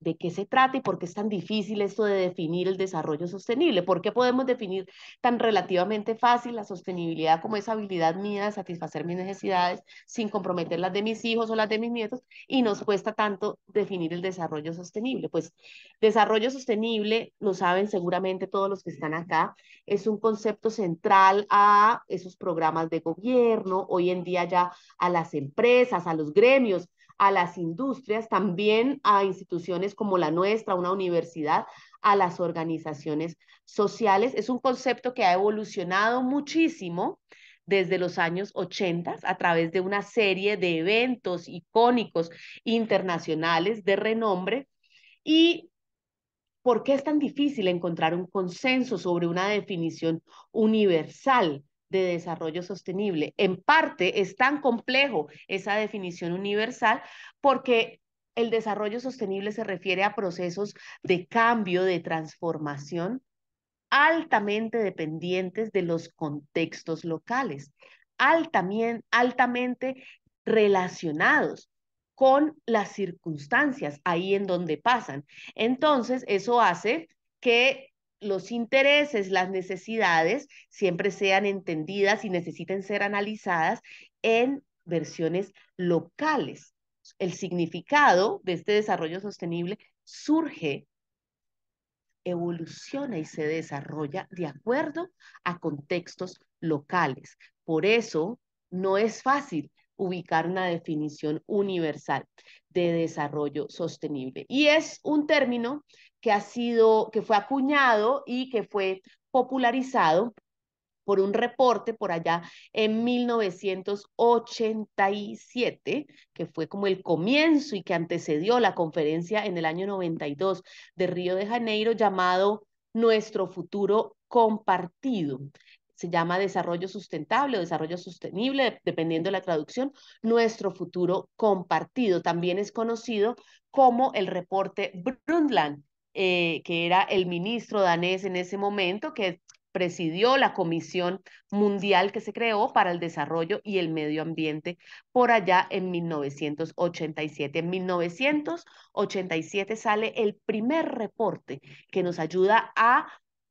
de qué se trata y por qué es tan difícil esto de definir el desarrollo sostenible. ¿Por qué podemos definir tan relativamente fácil la sostenibilidad como esa habilidad mía de satisfacer mis necesidades sin comprometer las de mis hijos o las de mis nietos? Y nos cuesta tanto definir el desarrollo sostenible. Pues desarrollo sostenible, lo saben seguramente todos los que están acá, es un concepto central a esos programas de gobierno, hoy en día ya a las empresas, a los gremios a las industrias, también a instituciones como la nuestra, una universidad, a las organizaciones sociales. Es un concepto que ha evolucionado muchísimo desde los años 80 a través de una serie de eventos icónicos internacionales de renombre. ¿Y por qué es tan difícil encontrar un consenso sobre una definición universal? de desarrollo sostenible. En parte es tan complejo esa definición universal porque el desarrollo sostenible se refiere a procesos de cambio, de transformación altamente dependientes de los contextos locales, altamente, altamente relacionados con las circunstancias ahí en donde pasan. Entonces, eso hace que los intereses, las necesidades siempre sean entendidas y necesiten ser analizadas en versiones locales. El significado de este desarrollo sostenible surge, evoluciona y se desarrolla de acuerdo a contextos locales. Por eso no es fácil ubicar una definición universal de desarrollo sostenible. Y es un término que ha sido, que fue acuñado y que fue popularizado por un reporte por allá en 1987, que fue como el comienzo y que antecedió la conferencia en el año 92 de Río de Janeiro llamado Nuestro futuro compartido. Se llama desarrollo sustentable o desarrollo sostenible, dependiendo de la traducción, nuestro futuro compartido. También es conocido como el reporte Brundtland eh, que era el ministro danés en ese momento, que presidió la Comisión Mundial que se creó para el Desarrollo y el Medio Ambiente por allá en 1987. En 1987 sale el primer reporte que nos ayuda a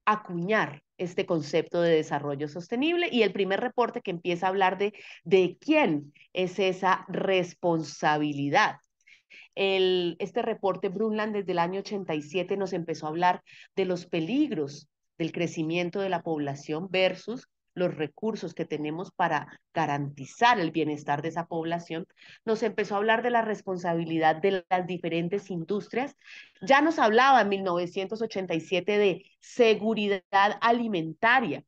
acuñar este concepto de desarrollo sostenible y el primer reporte que empieza a hablar de, de quién es esa responsabilidad el, este reporte Brundtland desde el año 87 nos empezó a hablar de los peligros del crecimiento de la población versus los recursos que tenemos para garantizar el bienestar de esa población, nos empezó a hablar de la responsabilidad de las diferentes industrias. Ya nos hablaba en 1987 de seguridad alimentaria,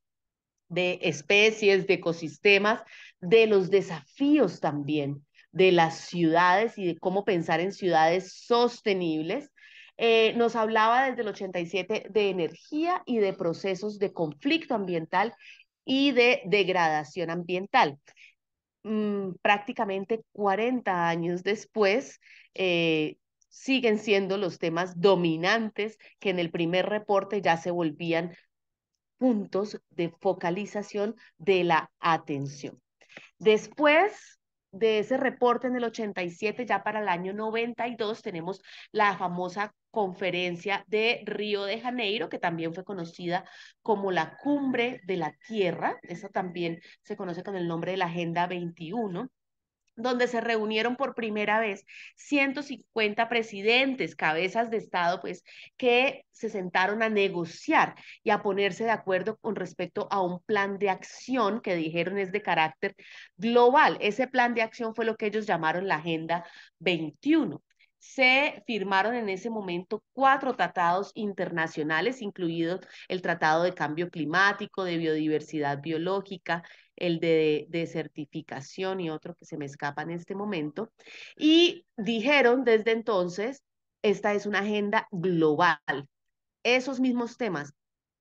de especies, de ecosistemas, de los desafíos también de las ciudades y de cómo pensar en ciudades sostenibles. Eh, nos hablaba desde el 87 de energía y de procesos de conflicto ambiental y de degradación ambiental. Mm, prácticamente 40 años después, eh, siguen siendo los temas dominantes que en el primer reporte ya se volvían puntos de focalización de la atención. Después de ese reporte en el 87, ya para el año 92, tenemos la famosa conferencia de Río de Janeiro, que también fue conocida como la Cumbre de la Tierra. Esa también se conoce con el nombre de la Agenda 21 donde se reunieron por primera vez 150 presidentes, cabezas de Estado, pues, que se sentaron a negociar y a ponerse de acuerdo con respecto a un plan de acción que dijeron es de carácter global. Ese plan de acción fue lo que ellos llamaron la Agenda 21 se firmaron en ese momento cuatro tratados internacionales, incluido el Tratado de Cambio Climático, de Biodiversidad Biológica, el de, de certificación y otro que se me escapa en este momento. Y dijeron desde entonces, esta es una agenda global. Esos mismos temas,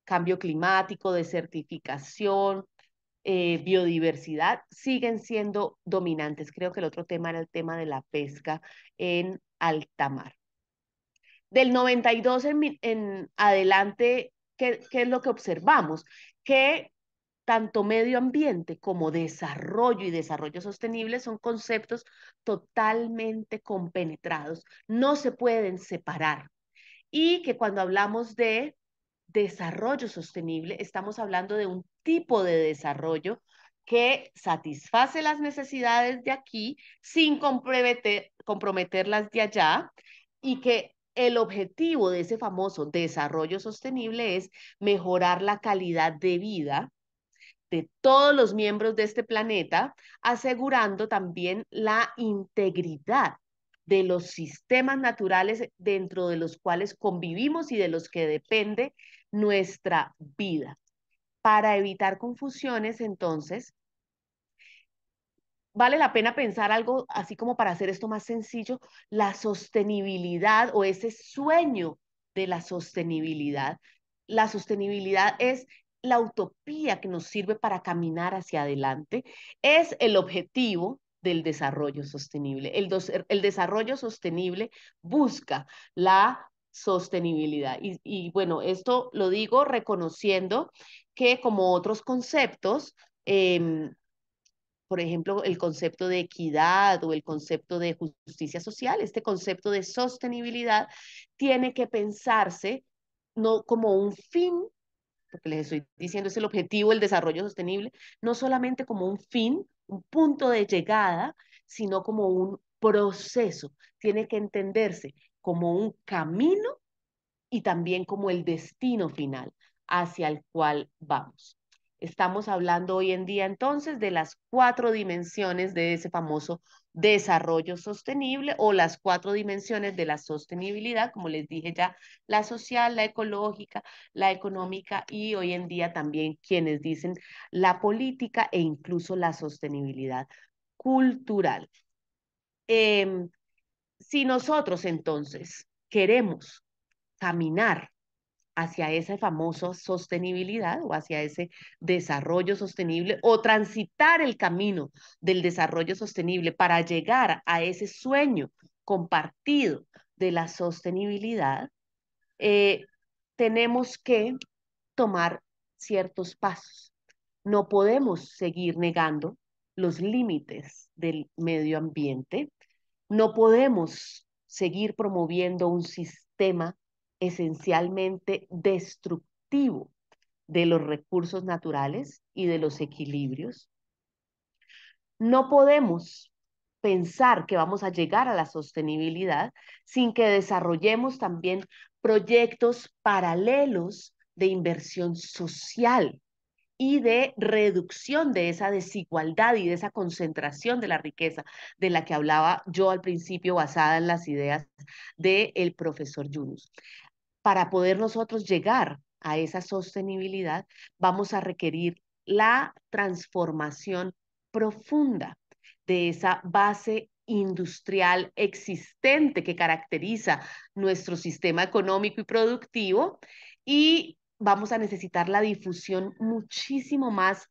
cambio climático, desertificación, eh, biodiversidad, siguen siendo dominantes. Creo que el otro tema era el tema de la pesca en alta mar. Del 92 en, en adelante, ¿qué, ¿qué es lo que observamos? Que tanto medio ambiente como desarrollo y desarrollo sostenible son conceptos totalmente compenetrados, no se pueden separar. Y que cuando hablamos de desarrollo sostenible, estamos hablando de un tipo de desarrollo que satisface las necesidades de aquí sin comprometer, comprometerlas de allá y que el objetivo de ese famoso desarrollo sostenible es mejorar la calidad de vida de todos los miembros de este planeta, asegurando también la integridad de los sistemas naturales dentro de los cuales convivimos y de los que depende nuestra vida. Para evitar confusiones, entonces, vale la pena pensar algo así como para hacer esto más sencillo, la sostenibilidad o ese sueño de la sostenibilidad. La sostenibilidad es la utopía que nos sirve para caminar hacia adelante, es el objetivo del desarrollo sostenible. El, er, el desarrollo sostenible busca la sostenibilidad. Y, bueno, esto lo digo reconociendo que como otros conceptos, em, por ejemplo, el concepto de equidad o el concepto de justicia social, este concepto de sostenibilidad tiene que pensarse no como un fin porque les estoy diciendo, es el objetivo del desarrollo sostenible, no solamente como un fin, un punto de llegada, sino como un proceso. Tiene que entenderse como un camino y también como el destino final hacia el cual vamos. Estamos hablando hoy en día entonces de las cuatro dimensiones de ese famoso desarrollo sostenible o las cuatro dimensiones de la sostenibilidad, como les dije ya, la social, la ecológica, la económica y hoy en día también quienes dicen la política e incluso la sostenibilidad cultural. Em, si nosotros entonces queremos caminar hacia esa famosa sostenibilidad o hacia ese desarrollo sostenible o transitar el camino del desarrollo sostenible para llegar a ese sueño compartido de la sostenibilidad, eh, tenemos que tomar ciertos pasos. No podemos seguir negando los límites del medio ambiente, no podemos seguir promoviendo un sistema esencialmente destructivo de los recursos naturales y de los equilibrios. No podemos pensar que vamos a llegar a la sostenibilidad sin que desarrollemos también proyectos paralelos de inversión social y de reducción de esa desigualdad y de esa concentración de la riqueza de la que hablaba yo al principio basada en las ideas del profesor Yunus para poder nosotros llegar a esa sostenibilidad, vamos a requerir la transformación profunda de esa base industrial existente que caracteriza nuestro sistema económico y productivo y vamos a necesitar la difusión muchísimo más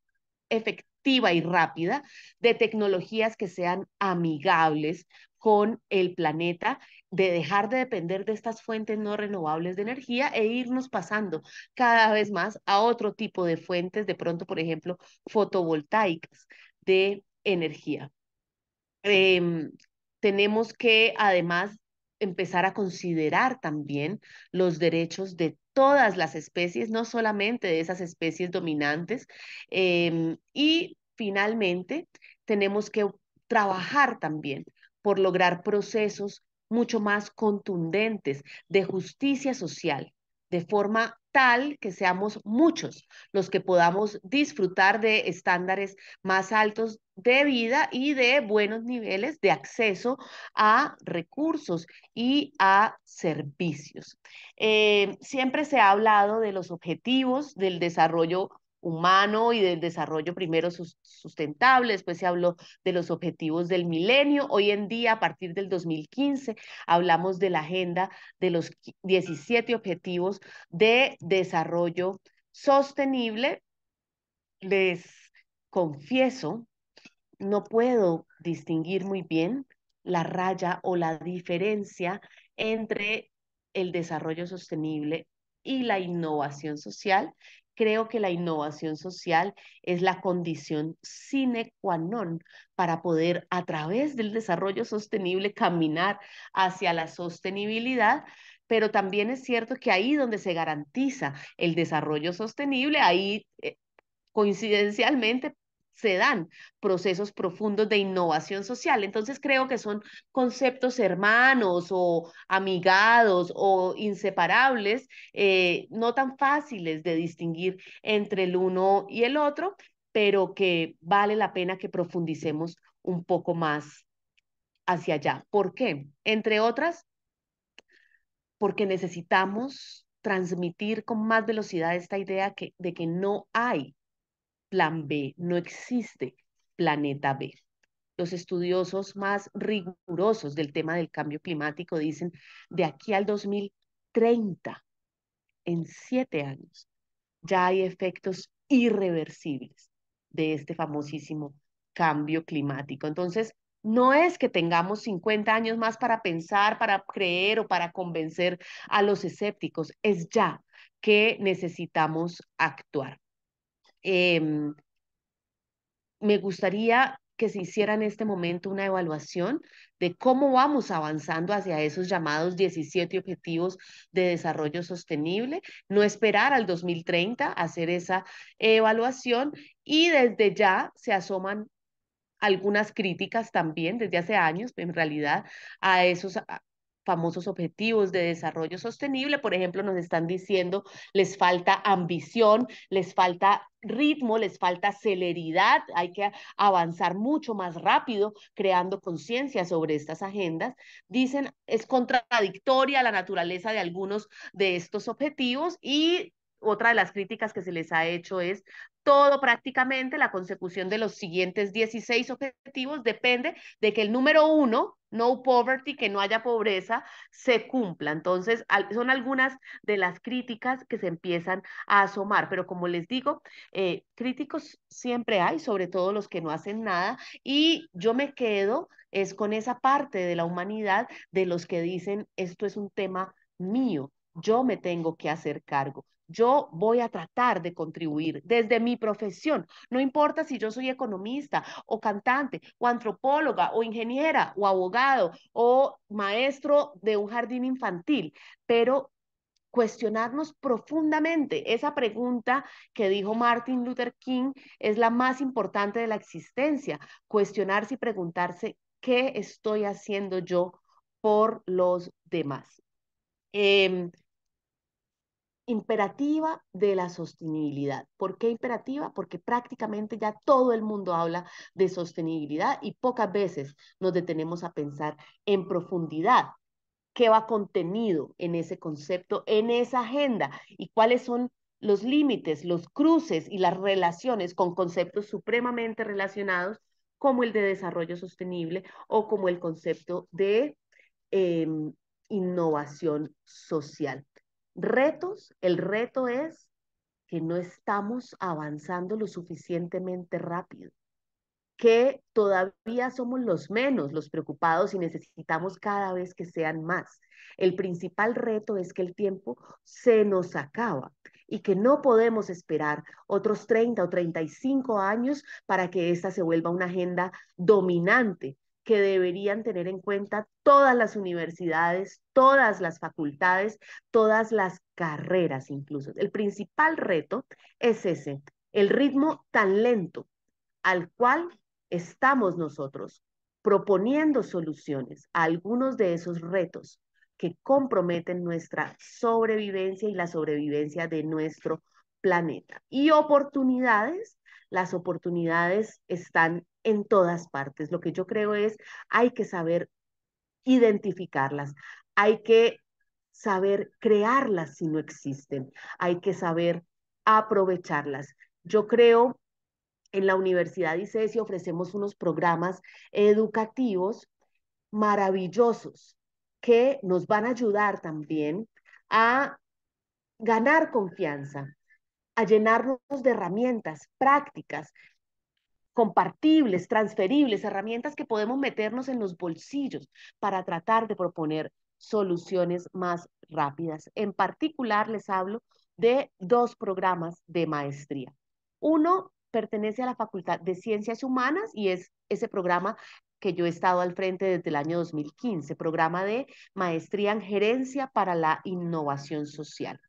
efectiva y rápida de tecnologías que sean amigables con el planeta, de dejar de depender de estas fuentes no renovables de energía e irnos pasando cada vez más a otro tipo de fuentes, de pronto, por ejemplo, fotovoltaicas de energía. Em, tenemos que además empezar a considerar también los derechos de todas las especies, no solamente de esas especies dominantes. Em, y finalmente, tenemos que trabajar también por lograr procesos mucho más contundentes de justicia social, de forma tal que seamos muchos los que podamos disfrutar de estándares más altos de vida y de buenos niveles de acceso a recursos y a servicios. Eh, siempre se ha hablado de los objetivos del desarrollo humano y del desarrollo primero sustentable, después se habló de los objetivos del milenio, hoy en día a partir del 2015 hablamos de la agenda de los 17 objetivos de desarrollo sostenible. Les confieso, no puedo distinguir muy bien la raya o la diferencia entre el desarrollo sostenible y la innovación social creo que la innovación social es la condición sine qua non para poder a través del desarrollo sostenible caminar hacia la sostenibilidad, pero también es cierto que ahí donde se garantiza el desarrollo sostenible, ahí eh, coincidencialmente se dan procesos profundos de innovación social. Entonces creo que son conceptos hermanos o amigados o inseparables, eh, no tan fáciles de distinguir entre el uno y el otro, pero que vale la pena que profundicemos un poco más hacia allá. ¿Por qué? Entre otras, porque necesitamos transmitir con más velocidad esta idea que, de que no hay plan B, no existe planeta B. Los estudiosos más rigurosos del tema del cambio climático dicen de aquí al 2030, en siete años, ya hay efectos irreversibles de este famosísimo cambio climático. Entonces, no es que tengamos 50 años más para pensar, para creer o para convencer a los escépticos, es ya que necesitamos actuar. Em, me gustaría que se hiciera en este momento una evaluación de cómo vamos avanzando hacia esos llamados 17 objetivos de desarrollo sostenible, no esperar al 2030 hacer esa evaluación y desde ya se asoman algunas críticas también desde hace años, en realidad, a esos famosos objetivos de desarrollo sostenible, por ejemplo, nos están diciendo, les falta ambición, les falta ritmo, les falta celeridad, hay que avanzar mucho más rápido creando conciencia sobre estas agendas. Dicen, es contradictoria la naturaleza de algunos de estos objetivos y otra de las críticas que se les ha hecho es todo prácticamente, la consecución de los siguientes 16 objetivos depende de que el número uno, no poverty, que no haya pobreza, se cumpla. Entonces, son algunas de las críticas que se empiezan a asomar, pero como les digo, eh, críticos siempre hay, sobre todo los que no hacen nada, y yo me quedo es con esa parte de la humanidad de los que dicen, esto es un tema mío, yo me tengo que hacer cargo yo voy a tratar de contribuir desde mi profesión. No importa si yo soy economista o cantante o antropóloga o ingeniera o abogado o maestro de un jardín infantil, pero cuestionarnos profundamente esa pregunta que dijo Martin Luther King es la más importante de la existencia, cuestionarse y preguntarse qué estoy haciendo yo por los demás. Em, imperativa de la sostenibilidad. ¿Por qué imperativa? Porque prácticamente ya todo el mundo habla de sostenibilidad y pocas veces nos detenemos a pensar en profundidad qué va contenido en ese concepto, en esa agenda y cuáles son los límites, los cruces y las relaciones con conceptos supremamente relacionados como el de desarrollo sostenible o como el concepto de em, innovación social. Retos, el reto es que no estamos avanzando lo suficientemente rápido, que todavía somos los menos los preocupados y necesitamos cada vez que sean más. El principal reto es que el tiempo se nos acaba y que no podemos esperar otros 30 o 35 años para que esta se vuelva una agenda dominante que deberían tener en cuenta todas las universidades, todas las facultades, todas las carreras incluso. El principal reto es ese, el ritmo tan lento al cual estamos nosotros proponiendo soluciones a algunos de esos retos que comprometen nuestra sobrevivencia y la sobrevivencia de nuestro planeta. Y oportunidades las oportunidades están en todas partes. Lo que yo creo es, hay que saber identificarlas, hay que saber crearlas si no existen, hay que saber aprovecharlas. Yo creo en la Universidad ICESI ofrecemos unos programas educativos maravillosos que nos van a ayudar también a ganar confianza, a llenarnos de herramientas prácticas, compartibles, transferibles, herramientas que podemos meternos en los bolsillos para tratar de proponer soluciones más rápidas. En particular, les hablo de dos programas de maestría. Uno pertenece a la Facultad de Ciencias Humanas y es ese programa que yo he estado al frente desde el año 2015, programa de maestría en gerencia para la innovación social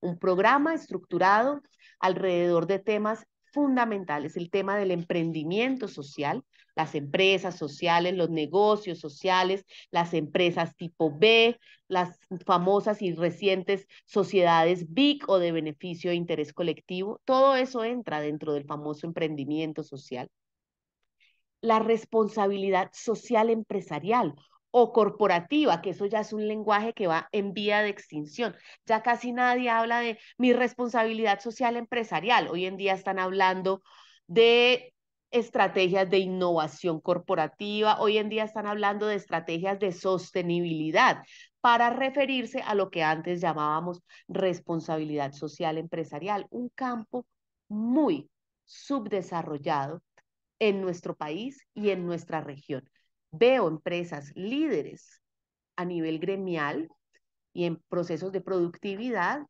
un programa estructurado alrededor de temas fundamentales, el tema del emprendimiento social, las empresas sociales, los negocios sociales, las empresas tipo B, las famosas y recientes sociedades BIC o de beneficio e interés colectivo, todo eso entra dentro del famoso emprendimiento social. La responsabilidad social empresarial, o corporativa, que eso ya es un lenguaje que va en vía de extinción. Ya casi nadie habla de mi responsabilidad social empresarial. Hoy en día están hablando de estrategias de innovación corporativa, hoy en día están hablando de estrategias de sostenibilidad para referirse a lo que antes llamábamos responsabilidad social empresarial, un campo muy subdesarrollado en nuestro país y en nuestra región. Veo empresas líderes a nivel gremial y en procesos de productividad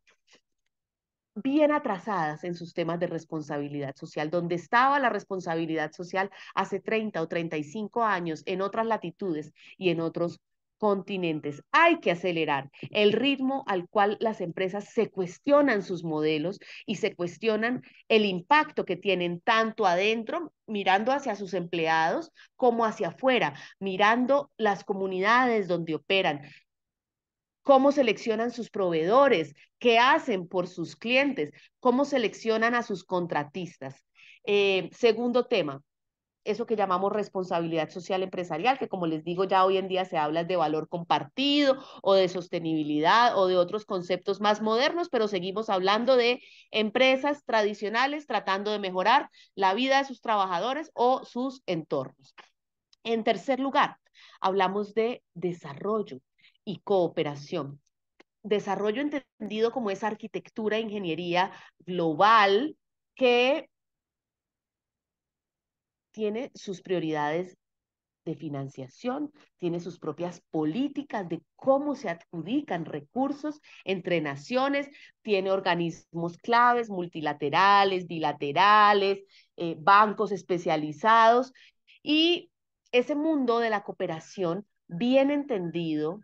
bien atrasadas en sus temas de responsabilidad social. Donde estaba la responsabilidad social hace 30 o 35 años en otras latitudes y en otros continentes. Hay que acelerar el ritmo al cual las empresas se cuestionan sus modelos y se cuestionan el impacto que tienen tanto adentro, mirando hacia sus empleados, como hacia afuera, mirando las comunidades donde operan, cómo seleccionan sus proveedores, qué hacen por sus clientes, cómo seleccionan a sus contratistas. Eh, segundo tema, eso que llamamos responsabilidad social empresarial, que como les digo ya hoy en día se habla de valor compartido o de sostenibilidad o de otros conceptos más modernos, pero seguimos hablando de empresas tradicionales tratando de mejorar la vida de sus trabajadores o sus entornos. En tercer lugar, hablamos de desarrollo y cooperación. Desarrollo entendido como esa arquitectura, e ingeniería global que tiene sus prioridades de financiación, tiene sus propias políticas de cómo se adjudican recursos entre naciones, tiene organismos claves, multilaterales, bilaterales, eh, bancos especializados y ese mundo de la cooperación bien entendido,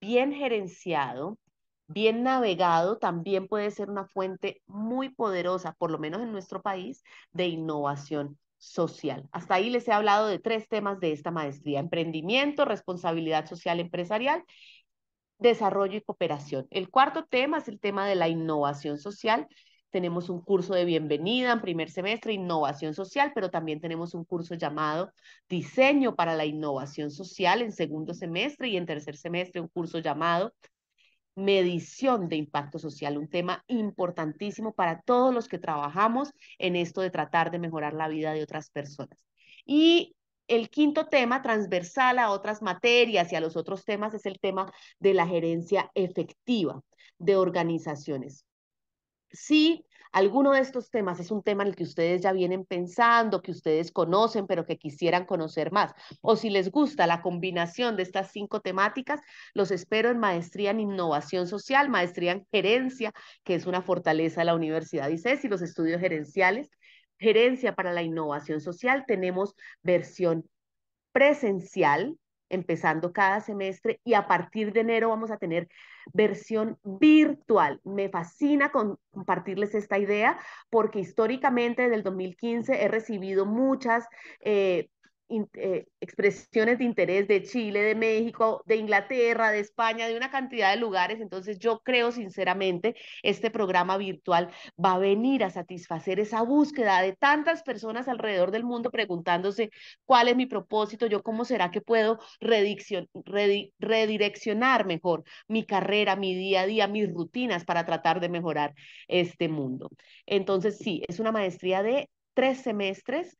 bien gerenciado, bien navegado, también puede ser una fuente muy poderosa, por lo menos en nuestro país, de innovación social. Hasta ahí les he hablado de tres temas de esta maestría, emprendimiento, responsabilidad social empresarial, desarrollo y cooperación. El cuarto tema es el tema de la innovación social. Tenemos un curso de bienvenida en primer semestre, innovación social, pero también tenemos un curso llamado diseño para la innovación social en segundo semestre y en tercer semestre un curso llamado medición de impacto social, un tema importantísimo para todos los que trabajamos en esto de tratar de mejorar la vida de otras personas. Y el quinto tema, transversal a otras materias y a los otros temas, es el tema de la gerencia efectiva de organizaciones. Sí, alguno de estos temas es un tema en el que ustedes ya vienen pensando, que ustedes conocen, pero que quisieran conocer más. O si les gusta la combinación de estas cinco temáticas, los espero en maestría en innovación social, maestría en gerencia, que es una fortaleza de la Universidad ICES y los estudios gerenciales. Gerencia para la innovación social, tenemos versión presencial, empezando cada semestre y a partir de enero vamos a tener versión virtual. Me fascina compartirles esta idea porque históricamente desde el 2015 he recibido muchas eh, eh, expresiones de interés de Chile, de México, de Inglaterra, de España, de una cantidad de lugares. Entonces yo creo sinceramente este programa virtual va a venir a satisfacer esa búsqueda de tantas personas alrededor del mundo preguntándose cuál es mi propósito, yo cómo será que puedo redireccionar mejor mi carrera, mi día a día, mis rutinas para tratar de mejorar este mundo. Entonces sí, es una maestría de tres semestres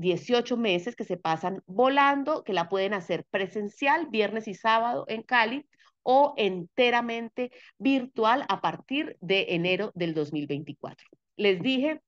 18 meses que se pasan volando, que la pueden hacer presencial viernes y sábado en Cali o enteramente virtual a partir de enero del 2024. Les dije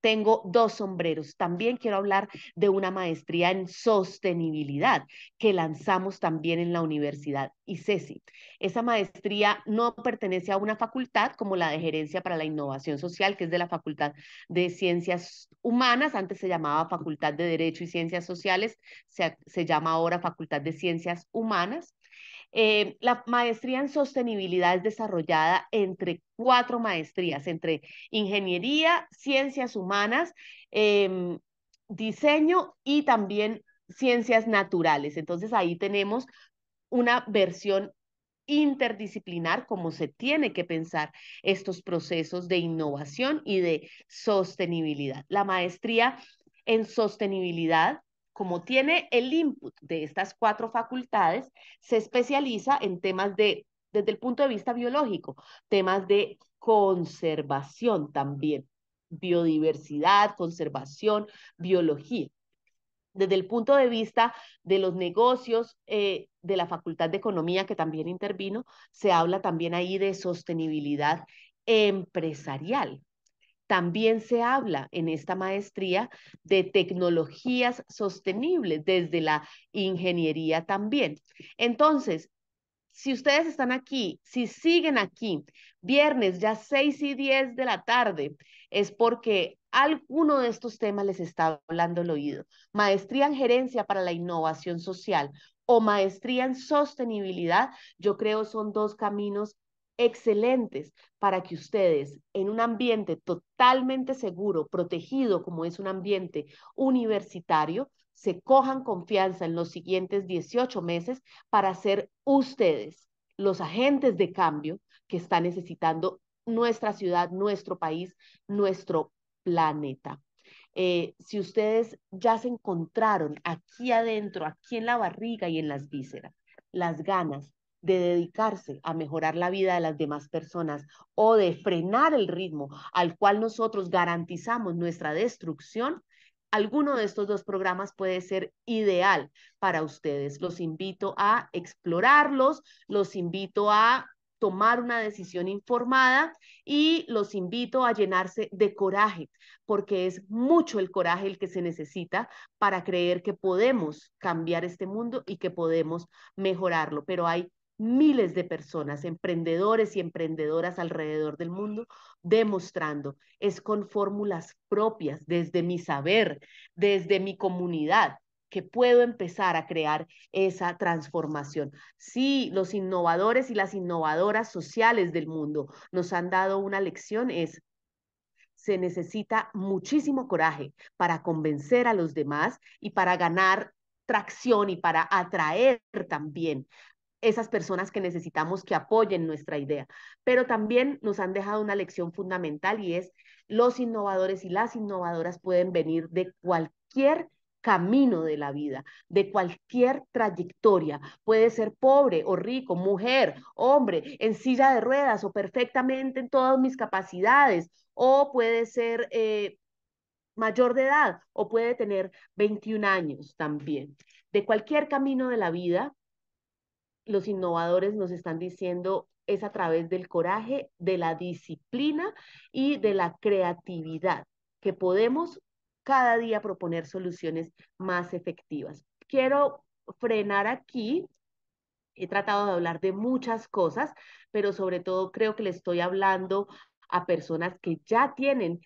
tengo dos sombreros. También quiero hablar de una maestría en sostenibilidad que lanzamos también en la Universidad ICESI. Esa maestría no pertenece a una facultad como la de Gerencia para la Innovación Social, que es de la Facultad de Ciencias Humanas. Antes se llamaba Facultad de Derecho y Ciencias Sociales, se, se llama ahora Facultad de Ciencias Humanas. Eh, la maestría en sostenibilidad es desarrollada entre cuatro maestrías, entre ingeniería, ciencias humanas, em, diseño y también ciencias naturales. Entonces ahí tenemos una versión interdisciplinar, como se tiene que pensar estos procesos de innovación y de sostenibilidad. La maestría en sostenibilidad como tiene el input de estas cuatro facultades, se especializa en temas de, desde el punto de vista biológico, temas de conservación también, biodiversidad, conservación, biología. Desde el punto de vista de los negocios eh, de la Facultad de Economía, que también intervino, se habla también ahí de sostenibilidad empresarial, también se habla en esta maestría de tecnologías sostenibles, desde la ingeniería también. Entonces, si ustedes están aquí, si siguen aquí, viernes ya 6 y 10 de la tarde, es porque alguno de estos temas les está hablando el oído. Maestría en gerencia para la innovación social o maestría en sostenibilidad, yo creo son dos caminos excelentes para que ustedes en un ambiente totalmente seguro, protegido como es un ambiente universitario, se cojan confianza en los siguientes 18 meses para ser ustedes los agentes de cambio que está necesitando nuestra ciudad, nuestro país, nuestro planeta. Eh, si ustedes ya se encontraron aquí adentro, aquí en la barriga y en las vísceras, las ganas, de dedicarse a mejorar la vida de las demás personas o de frenar el ritmo al cual nosotros garantizamos nuestra destrucción, alguno de estos dos programas puede ser ideal para ustedes. Los invito a explorarlos, los invito a tomar una decisión informada y los invito a llenarse de coraje, porque es mucho el coraje el que se necesita para creer que podemos cambiar este mundo y que podemos mejorarlo, pero hay miles de personas, emprendedores y emprendedoras alrededor del mundo, demostrando, es con fórmulas propias, desde mi saber, desde mi comunidad, que puedo empezar a crear esa transformación. si los innovadores y las innovadoras sociales del mundo nos han dado una lección, es se necesita muchísimo coraje para convencer a los demás y para ganar tracción y para atraer también esas personas que necesitamos que apoyen nuestra idea. Pero también nos han dejado una lección fundamental y es los innovadores y las innovadoras pueden venir de cualquier camino de la vida, de cualquier trayectoria. Puede ser pobre o rico, mujer, hombre, en silla de ruedas o perfectamente en todas mis capacidades, o puede ser eh, mayor de edad o puede tener 21 años también. De cualquier camino de la vida, los innovadores nos están diciendo es a través del coraje, de la disciplina y de la creatividad, que podemos cada día proponer soluciones más efectivas. Quiero frenar aquí. He tratado de hablar de muchas cosas, pero sobre todo creo que le estoy hablando a personas que ya tienen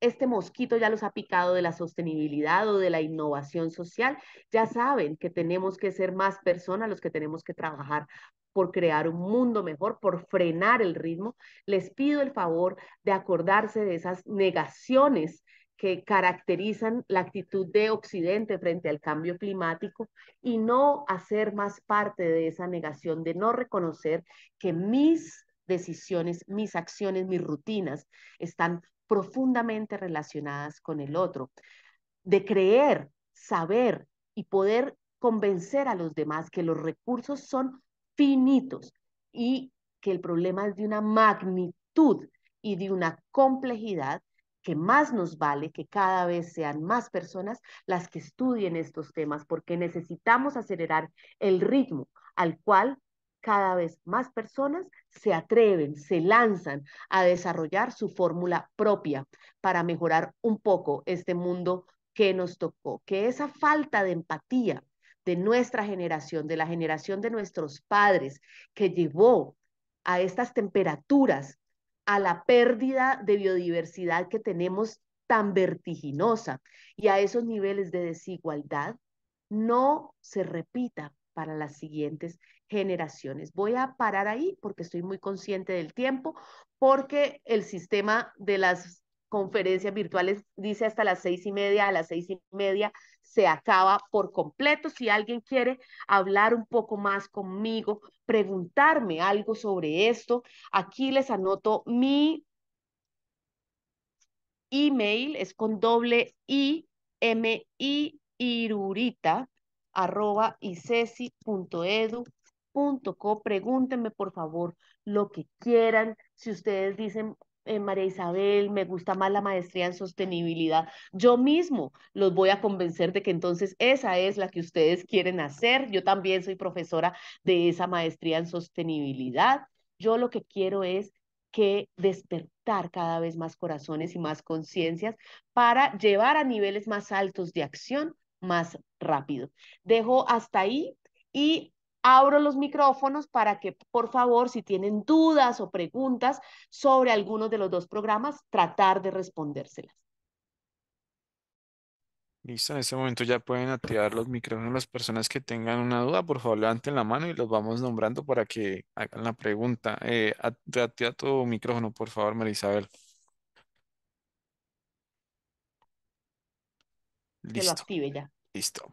este mosquito ya los ha picado de la sostenibilidad o de la innovación social, ya saben que tenemos que ser más personas los que tenemos que trabajar por crear un mundo mejor, por frenar el ritmo. Les pido el favor de acordarse de esas negaciones que caracterizan la actitud de Occidente frente al cambio climático y no hacer más parte de esa negación, de no reconocer que mis decisiones, mis acciones, mis rutinas están profundamente relacionadas con el otro, de creer, saber y poder convencer a los demás que los recursos son finitos y que el problema es de una magnitud y de una complejidad que más nos vale que cada vez sean más personas las que estudien estos temas, porque necesitamos acelerar el ritmo al cual cada vez más personas se atreven, se lanzan a desarrollar su fórmula propia para mejorar un poco este mundo que nos tocó, que esa falta de empatía de nuestra generación, de la generación de nuestros padres, que llevó a estas temperaturas, a la pérdida de biodiversidad que tenemos tan vertiginosa y a esos niveles de desigualdad, no se repita para las siguientes generaciones. Voy a parar ahí porque estoy muy consciente del tiempo, porque el sistema de las conferencias virtuales dice hasta las seis y media, a las seis y media se acaba por completo. Si alguien quiere hablar un poco más conmigo, preguntarme algo sobre esto, aquí les anoto mi email, es con doble I, M, I, Irurita, arroba .co. Pregúntenme, por favor, lo que quieran. Si ustedes dicen, eh, María Isabel, me gusta más la maestría en sostenibilidad, yo mismo los voy a convencer de que entonces esa es la que ustedes quieren hacer. Yo también soy profesora de esa maestría en sostenibilidad. Yo lo que quiero es que despertar cada vez más corazones y más conciencias para llevar a niveles más altos de acción más rápido. Dejo hasta ahí y abro los micrófonos para que, por favor, si tienen dudas o preguntas sobre algunos de los dos programas, tratar de respondérselas. Listo, en este momento ya pueden activar los micrófonos las personas que tengan una duda, por favor levanten la mano y los vamos nombrando para que hagan la pregunta. Eh, activa tu micrófono, por favor, María Isabel. Que lo active ya. Listo.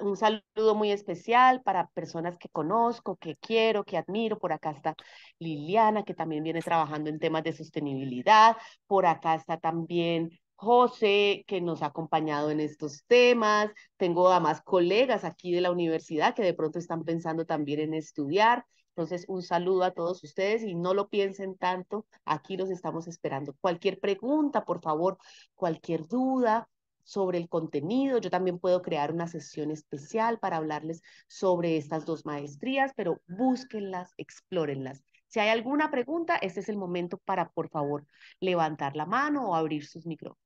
Un saludo muy especial para personas que conozco, que quiero, que admiro. Por acá está Liliana, que también viene trabajando en temas de sostenibilidad. Por acá está también José, que nos ha acompañado en estos temas. Tengo además colegas aquí de la universidad que de pronto están pensando también en estudiar. Entonces, un saludo a todos ustedes y no lo piensen tanto, aquí los estamos esperando. Cualquier pregunta, por favor, cualquier duda, sobre el contenido. Yo también puedo crear una sesión especial para hablarles sobre estas dos maestrías, pero búsquenlas, explórenlas. Si hay alguna pregunta, este es el momento para, por favor, levantar la mano o abrir sus micrófonos.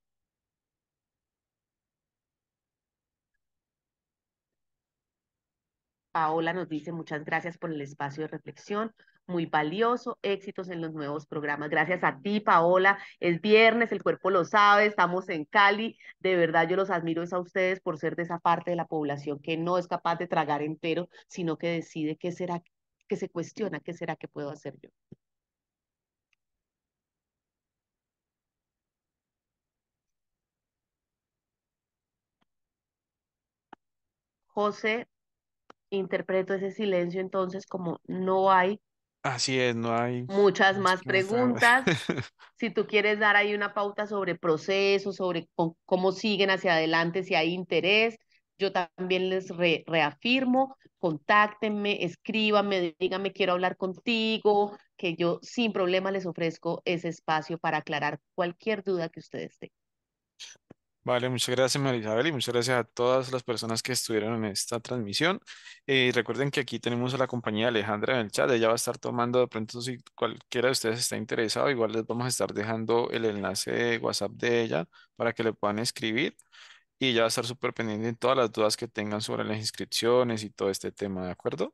Paola nos dice muchas gracias por el espacio de reflexión, muy valioso, éxitos en los nuevos programas. Gracias a ti, Paola. Es viernes, el cuerpo lo sabe, estamos en Cali. De verdad, yo los admiro es a ustedes por ser de esa parte de la población que no es capaz de tragar entero, sino que decide qué será, que se cuestiona, qué será que puedo hacer yo. José interpreto ese silencio entonces como no hay. Así es, no hay. Muchas más preguntas. si tú quieres dar ahí una pauta sobre procesos, sobre cómo siguen hacia adelante, si hay interés, yo también les reafirmo, contáctenme, escríbanme, díganme quiero hablar contigo, que yo sin problema les ofrezco ese espacio para aclarar cualquier duda que ustedes tengan. Vale, muchas gracias María Isabel y muchas gracias a todas las personas que estuvieron en esta transmisión. y eh, recuerden que aquí tenemos a la compañía Alejandra en el chat, ella va a estar tomando de pronto si cualquiera de ustedes está interesado, igual les vamos a estar dejando el enlace de WhatsApp de ella para que le puedan escribir y ya va a estar súper pendiente en todas las dudas que tengan sobre las inscripciones y todo este tema, ¿de acuerdo?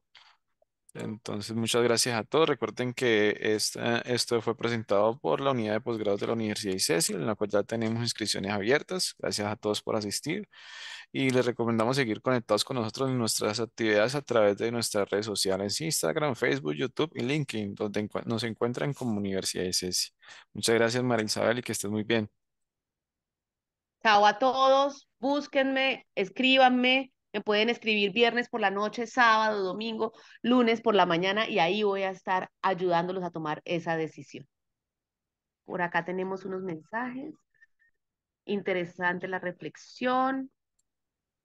Entonces, muchas gracias a todos. Recuerden que esta, esto fue presentado por la unidad de posgrados de la Universidad de Cecil en la cual ya tenemos inscripciones abiertas. Gracias a todos por asistir y les recomendamos seguir conectados con nosotros en nuestras actividades a través de nuestras redes sociales, Instagram, Facebook, YouTube y LinkedIn, donde nos encuentran como Universidad Cecil. Muchas gracias, María Isabel, y que estés muy bien. Chao a todos, búsquenme, escríbanme, me pueden escribir viernes por la noche, sábado, domingo, lunes por la mañana y ahí voy a estar ayudándolos a tomar esa decisión. Por acá tenemos unos mensajes. Interesante la reflexión.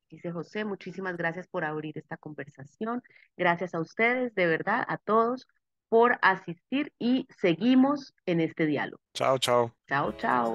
Dice José, muchísimas gracias por abrir esta conversación. Gracias a ustedes, de verdad, a todos por asistir y seguimos en este diálogo. Chao, chao. Chao, chao.